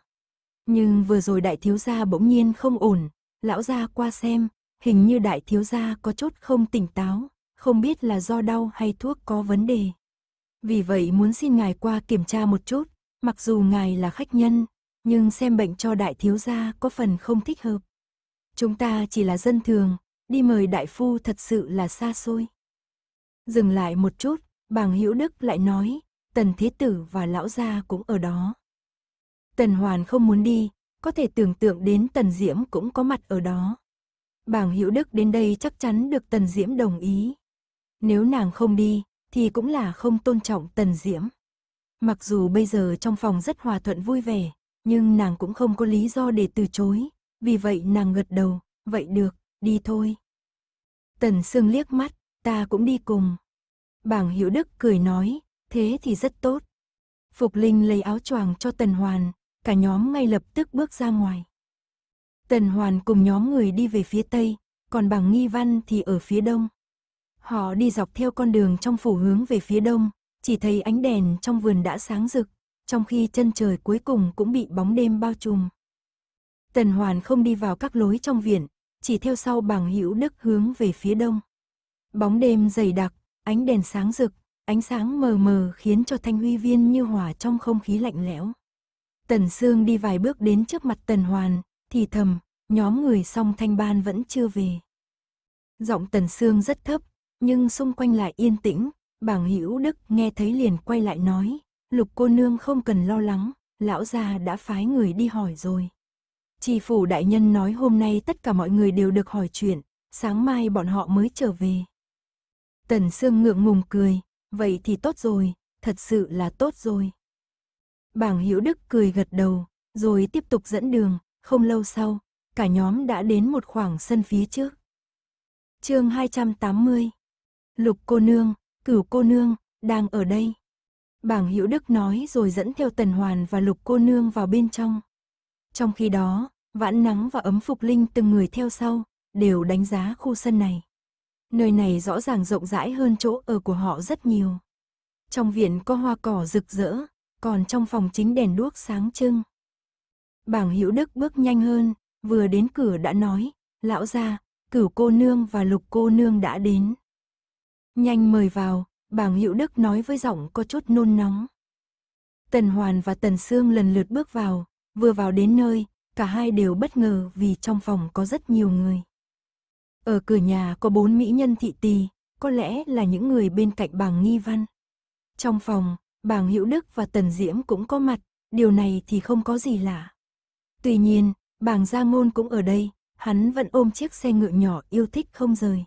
Nhưng vừa rồi đại thiếu gia bỗng nhiên không ổn, lão gia qua xem, hình như đại thiếu gia có chút không tỉnh táo, không biết là do đau hay thuốc có vấn đề. Vì vậy muốn xin ngài qua kiểm tra một chút, mặc dù ngài là khách nhân, nhưng xem bệnh cho đại thiếu gia có phần không thích hợp. Chúng ta chỉ là dân thường, đi mời đại phu thật sự là xa xôi. Dừng lại một chút, bàng hữu đức lại nói, tần thế tử và lão gia cũng ở đó. Tần Hoàn không muốn đi, có thể tưởng tượng đến Tần Diễm cũng có mặt ở đó. Bàng Hữu Đức đến đây chắc chắn được Tần Diễm đồng ý. Nếu nàng không đi, thì cũng là không tôn trọng Tần Diễm. Mặc dù bây giờ trong phòng rất hòa thuận vui vẻ, nhưng nàng cũng không có lý do để từ chối, vì vậy nàng gật đầu, vậy được, đi thôi. Tần Sương liếc mắt, ta cũng đi cùng. Bàng Hữu Đức cười nói, thế thì rất tốt. Phục Linh lấy áo choàng cho Tần Hoàn, cả nhóm ngay lập tức bước ra ngoài. Tần Hoàn cùng nhóm người đi về phía tây, còn bằng nghi văn thì ở phía đông. Họ đi dọc theo con đường trong phủ hướng về phía đông, chỉ thấy ánh đèn trong vườn đã sáng rực, trong khi chân trời cuối cùng cũng bị bóng đêm bao trùm. Tần Hoàn không đi vào các lối trong viện, chỉ theo sau bằng hữu đức hướng về phía đông. Bóng đêm dày đặc, ánh đèn sáng rực, Ánh sáng mờ mờ khiến cho thanh huy viên như hòa trong không khí lạnh lẽo. Tần Sương đi vài bước đến trước mặt Tần Hoàn, thì thầm, nhóm người song thanh ban vẫn chưa về. Giọng Tần Sương rất thấp, nhưng xung quanh lại yên tĩnh, bảng hữu đức nghe thấy liền quay lại nói, lục cô nương không cần lo lắng, lão già đã phái người đi hỏi rồi. Chi phủ đại nhân nói hôm nay tất cả mọi người đều được hỏi chuyện, sáng mai bọn họ mới trở về. Tần Sương ngượng ngùng cười, Vậy thì tốt rồi, thật sự là tốt rồi. Bảng Hữu Đức cười gật đầu, rồi tiếp tục dẫn đường, không lâu sau, cả nhóm đã đến một khoảng sân phía trước. Chương 280. Lục cô nương, Cửu cô nương đang ở đây. Bảng Hữu Đức nói rồi dẫn theo Tần Hoàn và Lục cô nương vào bên trong. Trong khi đó, Vãn Nắng và Ấm Phục Linh từng người theo sau, đều đánh giá khu sân này nơi này rõ ràng rộng rãi hơn chỗ ở của họ rất nhiều. Trong viện có hoa cỏ rực rỡ, còn trong phòng chính đèn đuốc sáng trưng. Bảng Hữu Đức bước nhanh hơn, vừa đến cửa đã nói, lão gia, cửu cô nương và lục cô nương đã đến. Nhanh mời vào, bảng Hữu Đức nói với giọng có chút nôn nóng. Tần Hoàn và Tần Sương lần lượt bước vào, vừa vào đến nơi, cả hai đều bất ngờ vì trong phòng có rất nhiều người. Ở cửa nhà có bốn mỹ nhân thị tỳ, có lẽ là những người bên cạnh bàng nghi văn. Trong phòng, bàng hữu đức và tần diễm cũng có mặt, điều này thì không có gì lạ. Tuy nhiên, bàng gia ngôn cũng ở đây, hắn vẫn ôm chiếc xe ngựa nhỏ yêu thích không rời.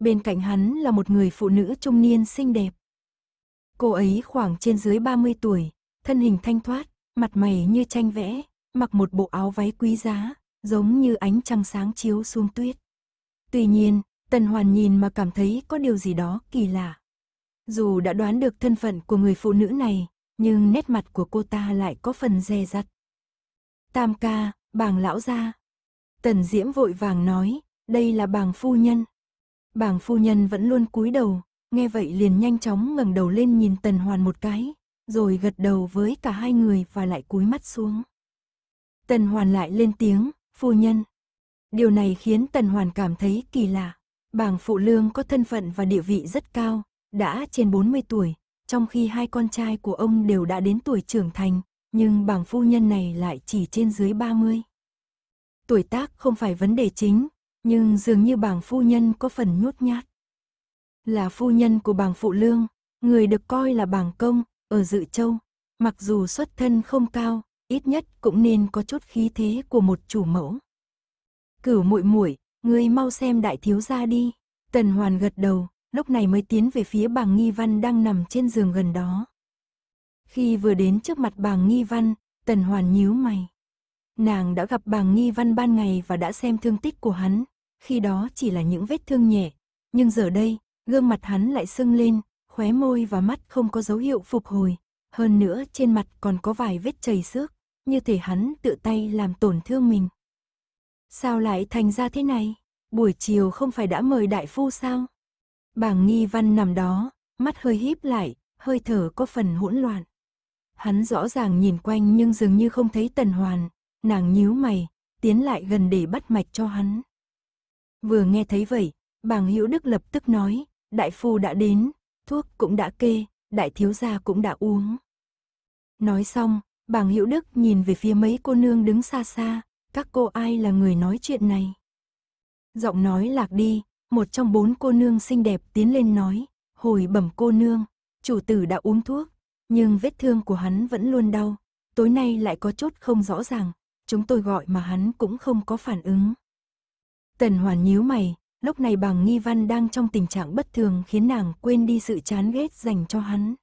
Bên cạnh hắn là một người phụ nữ trung niên xinh đẹp. Cô ấy khoảng trên dưới 30 tuổi, thân hình thanh thoát, mặt mày như tranh vẽ, mặc một bộ áo váy quý giá, giống như ánh trăng sáng chiếu xuống tuyết. Tuy nhiên, Tần Hoàn nhìn mà cảm thấy có điều gì đó kỳ lạ. Dù đã đoán được thân phận của người phụ nữ này, nhưng nét mặt của cô ta lại có phần dè dặt. Tam ca, bàng lão gia. Tần Diễm vội vàng nói, đây là bàng phu nhân. Bàng phu nhân vẫn luôn cúi đầu, nghe vậy liền nhanh chóng ngẩng đầu lên nhìn Tần Hoàn một cái, rồi gật đầu với cả hai người và lại cúi mắt xuống. Tần Hoàn lại lên tiếng, phu nhân. Điều này khiến Tần Hoàn cảm thấy kỳ lạ. Bàng Phụ Lương có thân phận và địa vị rất cao, đã trên 40 tuổi, trong khi hai con trai của ông đều đã đến tuổi trưởng thành, nhưng bàng phu nhân này lại chỉ trên dưới 30. Tuổi tác không phải vấn đề chính, nhưng dường như bàng phu nhân có phần nhút nhát. Là phu nhân của bàng phụ lương, người được coi là bàng công, ở dự châu, mặc dù xuất thân không cao, ít nhất cũng nên có chút khí thế của một chủ mẫu. Cửu muội muội, ngươi mau xem đại thiếu gia đi. Tần Hoàn gật đầu, lúc này mới tiến về phía bà Nghi Văn đang nằm trên giường gần đó. Khi vừa đến trước mặt bà Nghi Văn, Tần Hoàn nhíu mày. Nàng đã gặp bà Nghi Văn ban ngày và đã xem thương tích của hắn, khi đó chỉ là những vết thương nhẹ, nhưng giờ đây, gương mặt hắn lại sưng lên, khóe môi và mắt không có dấu hiệu phục hồi, hơn nữa trên mặt còn có vài vết chảy xước, như thể hắn tự tay làm tổn thương mình. Sao lại thành ra thế này? Buổi chiều không phải đã mời đại phu sao? Bàng nghi văn nằm đó, mắt hơi híp lại, hơi thở có phần hỗn loạn. Hắn rõ ràng nhìn quanh nhưng dường như không thấy tần hoàn, nàng nhíu mày, tiến lại gần để bắt mạch cho hắn. Vừa nghe thấy vậy, bàng hữu đức lập tức nói, đại phu đã đến, thuốc cũng đã kê, đại thiếu gia cũng đã uống. Nói xong, bàng hữu đức nhìn về phía mấy cô nương đứng xa xa, các cô ai là người nói chuyện này? Giọng nói lạc đi, một trong bốn cô nương xinh đẹp tiến lên nói, hồi bẩm cô nương, chủ tử đã uống thuốc, nhưng vết thương của hắn vẫn luôn đau, tối nay lại có chốt không rõ ràng, chúng tôi gọi mà hắn cũng không có phản ứng. Tần Hoàn nhíu mày, lúc này bàng nghi văn đang trong tình trạng bất thường khiến nàng quên đi sự chán ghét dành cho hắn.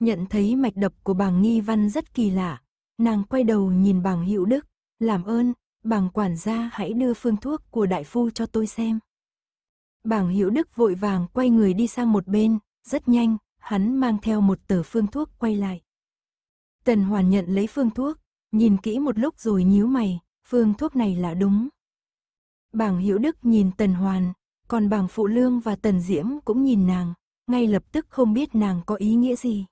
Nhận thấy mạch đập của bàng nghi văn rất kỳ lạ, nàng quay đầu nhìn bàng hữu đức, làm ơn, bàng quản gia hãy đưa phương thuốc của đại phu cho tôi xem. bảng Hữu Đức vội vàng quay người đi sang một bên, rất nhanh, hắn mang theo một tờ phương thuốc quay lại. Tần Hoàn nhận lấy phương thuốc, nhìn kỹ một lúc rồi nhíu mày, phương thuốc này là đúng. bảng Hữu Đức nhìn Tần Hoàn, còn bảng Phụ Lương và Tần Diễm cũng nhìn nàng, ngay lập tức không biết nàng có ý nghĩa gì.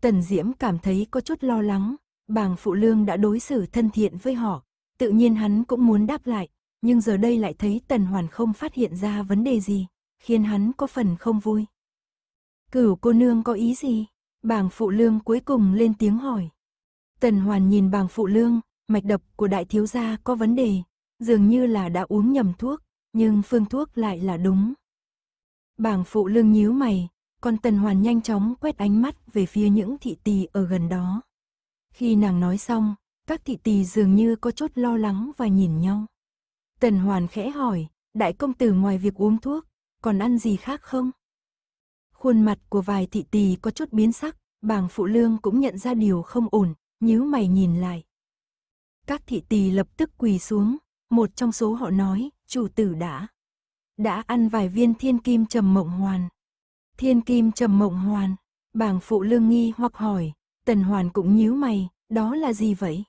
Tần Diễm cảm thấy có chút lo lắng, bàng phụ lương đã đối xử thân thiện với họ, tự nhiên hắn cũng muốn đáp lại, nhưng giờ đây lại thấy Tần Hoàn không phát hiện ra vấn đề gì, khiến hắn có phần không vui. Cửu cô nương có ý gì? Bàng phụ lương cuối cùng lên tiếng hỏi. Tần Hoàn nhìn bàng phụ lương, mạch đập của đại thiếu gia có vấn đề, dường như là đã uống nhầm thuốc, nhưng phương thuốc lại là đúng. Bàng phụ lương nhíu mày, còn Tần Hoàn nhanh chóng quét ánh mắt về phía những thị tỳ ở gần đó. Khi nàng nói xong, các thị tỳ dường như có chút lo lắng và nhìn nhau. Tần Hoàn khẽ hỏi, đại công tử ngoài việc uống thuốc, còn ăn gì khác không? Khuôn mặt của vài thị tỳ có chút biến sắc, bàng phụ lương cũng nhận ra điều không ổn, nhíu mày nhìn lại. Các thị tỳ lập tức quỳ xuống, một trong số họ nói, chủ tử đã. Đã ăn vài viên thiên kim trầm mộng hoàn. Thiên kim trầm mộng hoàn, bàng phụ lương nghi hoặc hỏi, Tần Hoàn cũng nhíu mày, đó là gì vậy?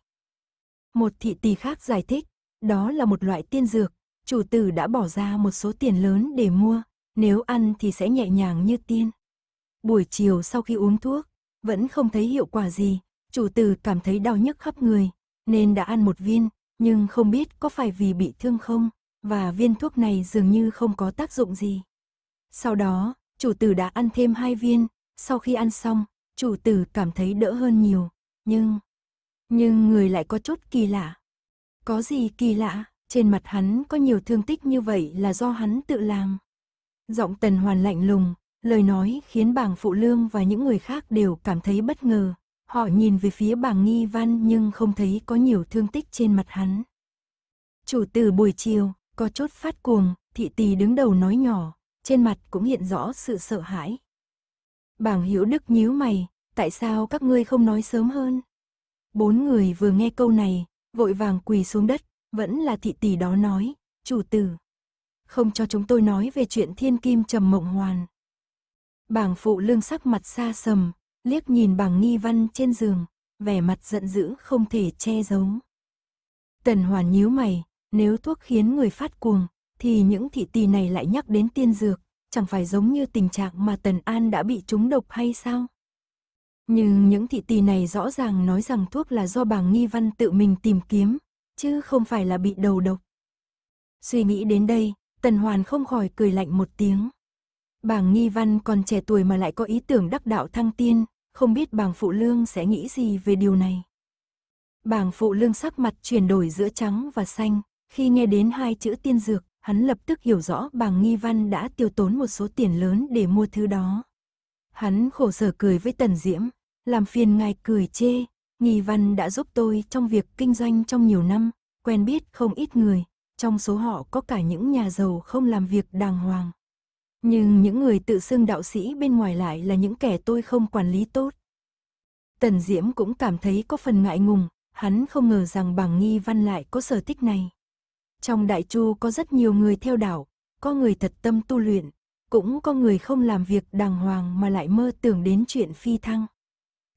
Một thị tỳ khác giải thích, đó là một loại tiên dược, chủ tử đã bỏ ra một số tiền lớn để mua, nếu ăn thì sẽ nhẹ nhàng như tiên. Buổi chiều sau khi uống thuốc, vẫn không thấy hiệu quả gì, chủ tử cảm thấy đau nhức khắp người, nên đã ăn một viên, nhưng không biết có phải vì bị thương không, và viên thuốc này dường như không có tác dụng gì. Sau đó, chủ tử đã ăn thêm hai viên, sau khi ăn xong, chủ tử cảm thấy đỡ hơn nhiều, nhưng... Nhưng người lại có chút kỳ lạ. Có gì kỳ lạ, trên mặt hắn có nhiều thương tích như vậy là do hắn tự làm. Giọng tần hoàn lạnh lùng, lời nói khiến bảng phụ lương và những người khác đều cảm thấy bất ngờ. Họ nhìn về phía bảng nghi văn nhưng không thấy có nhiều thương tích trên mặt hắn. Chủ tử buổi chiều, có chút phát cuồng, thị tỳ đứng đầu nói nhỏ, trên mặt cũng hiện rõ sự sợ hãi. bảng Hữu Đức nhíu mày, tại sao các ngươi không nói sớm hơn? Bốn người vừa nghe câu này, vội vàng quỳ xuống đất, vẫn là thị tỷ đó nói, chủ tử. Không cho chúng tôi nói về chuyện thiên kim trầm mộng hoàn. Bảng phụ lương sắc mặt xa sầm, liếc nhìn bảng nghi văn trên giường, vẻ mặt giận dữ không thể che giấu. Tần hoàn nhíu mày, nếu thuốc khiến người phát cuồng, thì những thị tỷ này lại nhắc đến tiên dược, chẳng phải giống như tình trạng mà Tần An đã bị trúng độc hay sao? Nhưng những thị tỳ này rõ ràng nói rằng thuốc là do bà Nghi Văn tự mình tìm kiếm, chứ không phải là bị đầu độc. Suy nghĩ đến đây, Tần Hoàn không khỏi cười lạnh một tiếng. Bàng Nghi Văn còn trẻ tuổi mà lại có ý tưởng đắc đạo thăng tiên, không biết bàng Phụ Lương sẽ nghĩ gì về điều này. Bàng Phụ Lương sắc mặt chuyển đổi giữa trắng và xanh, khi nghe đến hai chữ tiên dược, hắn lập tức hiểu rõ bàng Nghi Văn đã tiêu tốn một số tiền lớn để mua thứ đó. Hắn khổ sở cười với Tần Diễm, làm phiền ngài cười chê, Nghi Văn đã giúp tôi trong việc kinh doanh trong nhiều năm, quen biết không ít người, trong số họ có cả những nhà giàu không làm việc đàng hoàng. Nhưng những người tự xưng đạo sĩ bên ngoài lại là những kẻ tôi không quản lý tốt. Tần Diễm cũng cảm thấy có phần ngại ngùng, hắn không ngờ rằng bằng nghi văn lại có sở thích này. Trong đại chu có rất nhiều người theo đạo, có người thật tâm tu luyện, cũng có người không làm việc đàng hoàng mà lại mơ tưởng đến chuyện phi thăng.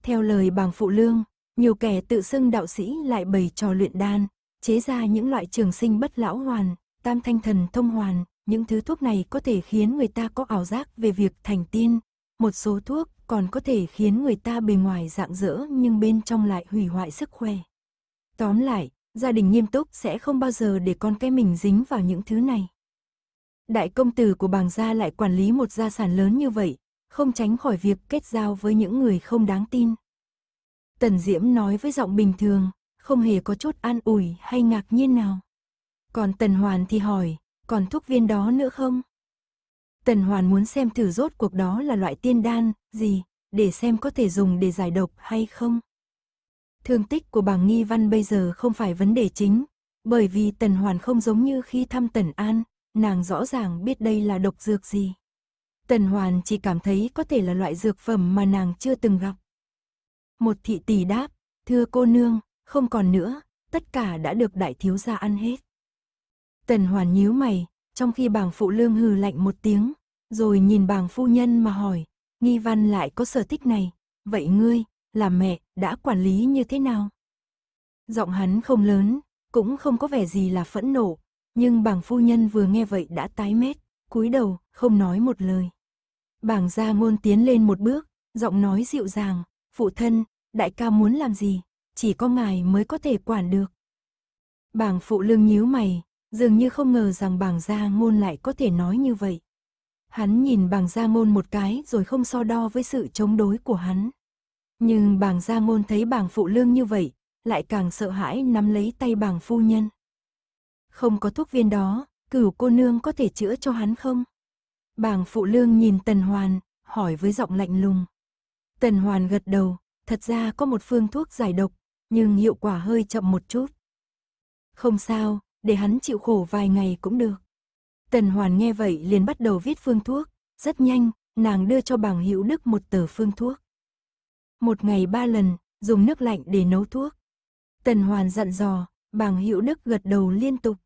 Theo lời bàng phụ lương, nhiều kẻ tự xưng đạo sĩ lại bày trò luyện đan, chế ra những loại trường sinh bất lão hoàn, tam thanh thần thông hoàn, những thứ thuốc này có thể khiến người ta có ảo giác về việc thành tiên, một số thuốc còn có thể khiến người ta bề ngoài dạng dỡ nhưng bên trong lại hủy hoại sức khỏe. Tóm lại, gia đình nghiêm túc sẽ không bao giờ để con cái mình dính vào những thứ này đại công tử của bàng gia lại quản lý một gia sản lớn như vậy, không tránh khỏi việc kết giao với những người không đáng tin. Tần Diễm nói với giọng bình thường, không hề có chút an ủi hay ngạc nhiên nào. Còn Tần Hoàn thì hỏi, còn thuốc viên đó nữa không? Tần Hoàn muốn xem thử rốt cuộc đó là loại tiên đan, gì, để xem có thể dùng để giải độc hay không. Thương tích của bàng Nghi Văn bây giờ không phải vấn đề chính, bởi vì Tần Hoàn không giống như khi thăm Tần An, nàng rõ ràng biết đây là độc dược gì. Tần Hoàn chỉ cảm thấy có thể là loại dược phẩm mà nàng chưa từng gặp. Một thị tỷ đáp, thưa cô nương, không còn nữa, tất cả đã được đại thiếu gia ăn hết. Tần Hoàn nhíu mày, trong khi bàng phụ lương hừ lạnh một tiếng, rồi nhìn bàng phu nhân mà hỏi, nghi văn lại có sở thích này, vậy ngươi, là mẹ, đã quản lý như thế nào? Giọng hắn không lớn, cũng không có vẻ gì là phẫn nộ, nhưng bảng phu nhân vừa nghe vậy đã tái mét, cúi đầu, không nói một lời. Bảng gia ngôn tiến lên một bước, giọng nói dịu dàng, phụ thân, đại ca muốn làm gì, chỉ có ngài mới có thể quản được. Bảng phụ lương nhíu mày, dường như không ngờ rằng bảng gia ngôn lại có thể nói như vậy. Hắn nhìn bảng gia ngôn một cái rồi không so đo với sự chống đối của hắn. Nhưng bảng gia ngôn thấy bảng phụ lương như vậy, lại càng sợ hãi nắm lấy tay bảng phu nhân không có thuốc viên đó, cửu cô nương có thể chữa cho hắn không? Bàng phụ lương nhìn Tần Hoàn, hỏi với giọng lạnh lùng. Tần Hoàn gật đầu, thật ra có một phương thuốc giải độc, nhưng hiệu quả hơi chậm một chút. Không sao, để hắn chịu khổ vài ngày cũng được. Tần Hoàn nghe vậy liền bắt đầu viết phương thuốc, rất nhanh, nàng đưa cho bàng hữu đức một tờ phương thuốc. Một ngày ba lần, dùng nước lạnh để nấu thuốc. Tần Hoàn dặn dò, bàng hữu đức gật đầu liên tục.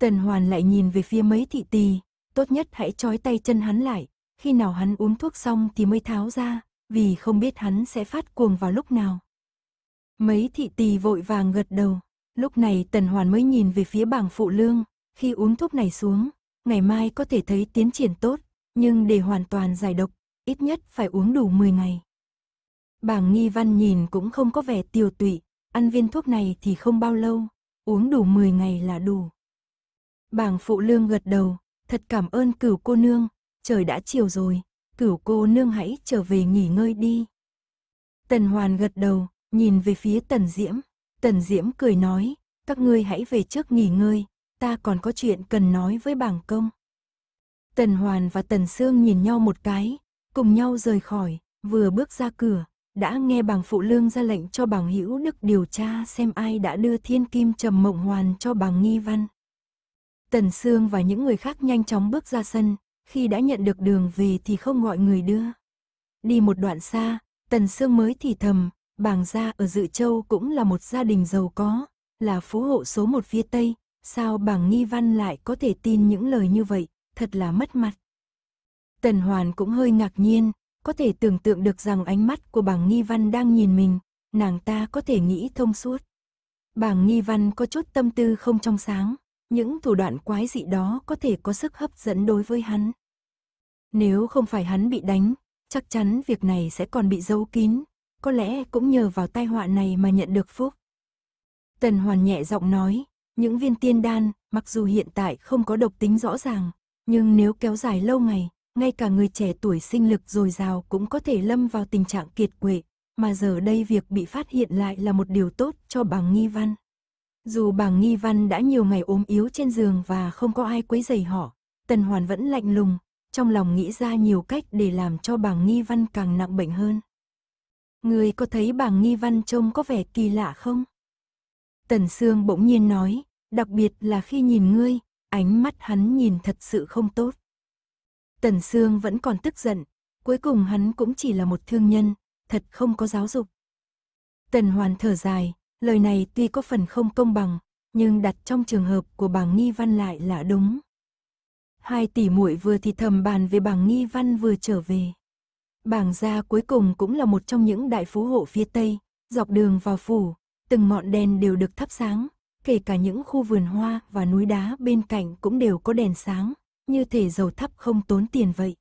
Tần Hoàn lại nhìn về phía mấy thị tỳ, tốt nhất hãy trói tay chân hắn lại, khi nào hắn uống thuốc xong thì mới tháo ra, vì không biết hắn sẽ phát cuồng vào lúc nào. Mấy thị tỳ vội vàng gật đầu, lúc này Tần Hoàn mới nhìn về phía bảng phụ lương, khi uống thuốc này xuống, ngày mai có thể thấy tiến triển tốt, nhưng để hoàn toàn giải độc, ít nhất phải uống đủ 10 ngày. Bảng nghi văn nhìn cũng không có vẻ tiều tụy, ăn viên thuốc này thì không bao lâu, uống đủ 10 ngày là đủ. Bàng phụ lương gật đầu, thật cảm ơn cửu cô nương, trời đã chiều rồi, cửu cô nương hãy trở về nghỉ ngơi đi. Tần Hoàn gật đầu, nhìn về phía Tần Diễm, Tần Diễm cười nói, các ngươi hãy về trước nghỉ ngơi, ta còn có chuyện cần nói với bàng công. Tần Hoàn và Tần Sương nhìn nhau một cái, cùng nhau rời khỏi, vừa bước ra cửa, đã nghe bàng phụ lương ra lệnh cho bàng hữu đức điều tra xem ai đã đưa thiên kim trầm mộng hoàn cho bàng nghi văn. Tần Sương và những người khác nhanh chóng bước ra sân, khi đã nhận được đường về thì không gọi người đưa. Đi một đoạn xa, Tần Sương mới thì thầm, bàng gia ở Dự Châu cũng là một gia đình giàu có, là phú hộ số một phía Tây, sao bàng nghi văn lại có thể tin những lời như vậy, thật là mất mặt. Tần Hoàn cũng hơi ngạc nhiên, có thể tưởng tượng được rằng ánh mắt của bàng nghi văn đang nhìn mình, nàng ta có thể nghĩ thông suốt. Bàng nghi văn có chút tâm tư không trong sáng, những thủ đoạn quái dị đó có thể có sức hấp dẫn đối với hắn. Nếu không phải hắn bị đánh, chắc chắn việc này sẽ còn bị giấu kín, có lẽ cũng nhờ vào tai họa này mà nhận được phúc. Tần Hoàn nhẹ giọng nói, những viên tiên đan, mặc dù hiện tại không có độc tính rõ ràng, nhưng nếu kéo dài lâu ngày, ngay cả người trẻ tuổi sinh lực dồi dào cũng có thể lâm vào tình trạng kiệt quệ, mà giờ đây việc bị phát hiện lại là một điều tốt cho bà Nghi Văn. Dù bà Nghi Văn đã nhiều ngày ốm yếu trên giường và không có ai quấy rầy họ, Tần Hoàn vẫn lạnh lùng, trong lòng nghĩ ra nhiều cách để làm cho bà Nghi Văn càng nặng bệnh hơn. Người có thấy bà Nghi Văn trông có vẻ kỳ lạ không? Tần Sương bỗng nhiên nói, đặc biệt là khi nhìn ngươi, ánh mắt hắn nhìn thật sự không tốt. Tần Sương vẫn còn tức giận, cuối cùng hắn cũng chỉ là một thương nhân, thật không có giáo dục. Tần Hoàn thở dài, Lời này tuy có phần không công bằng, nhưng đặt trong trường hợp của bảng nghi văn lại là đúng. Hai tỷ muội vừa thì thầm bàn về bảng nghi văn vừa trở về. Bảng gia cuối cùng cũng là một trong những đại phú hộ phía Tây, dọc đường vào phủ, từng ngọn đèn đều được thắp sáng, kể cả những khu vườn hoa và núi đá bên cạnh cũng đều có đèn sáng, như thể dầu thắp không tốn tiền vậy.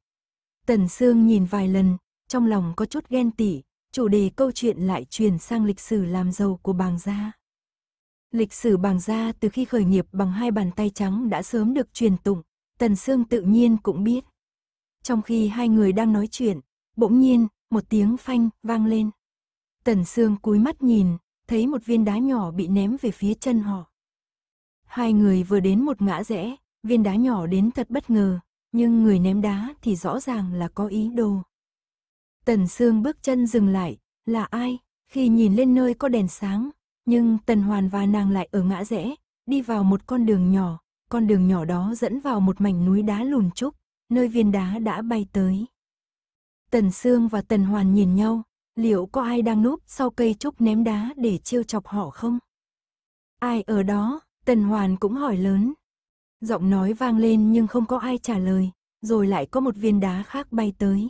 Tần Sương nhìn vài lần, trong lòng có chút ghen tị, chủ đề câu chuyện lại truyền sang lịch sử làm giàu của bàng gia. Lịch sử bàng gia từ khi khởi nghiệp bằng hai bàn tay trắng đã sớm được truyền tụng, Tần Sương tự nhiên cũng biết. Trong khi hai người đang nói chuyện, bỗng nhiên, một tiếng phanh vang lên. Tần Sương cúi mắt nhìn, thấy một viên đá nhỏ bị ném về phía chân họ. Hai người vừa đến một ngã rẽ, viên đá nhỏ đến thật bất ngờ, nhưng người ném đá thì rõ ràng là có ý đồ. Tần Sương bước chân dừng lại, là ai? Khi nhìn lên nơi có đèn sáng, nhưng Tần Hoàn và nàng lại ở ngã rẽ, đi vào một con đường nhỏ, con đường nhỏ đó dẫn vào một mảnh núi đá lùn trúc, nơi viên đá đã bay tới. Tần Sương và Tần Hoàn nhìn nhau, liệu có ai đang núp sau cây trúc ném đá để chiêu chọc họ không? Ai ở đó? Tần Hoàn cũng hỏi lớn. Giọng nói vang lên nhưng không có ai trả lời, rồi lại có một viên đá khác bay tới.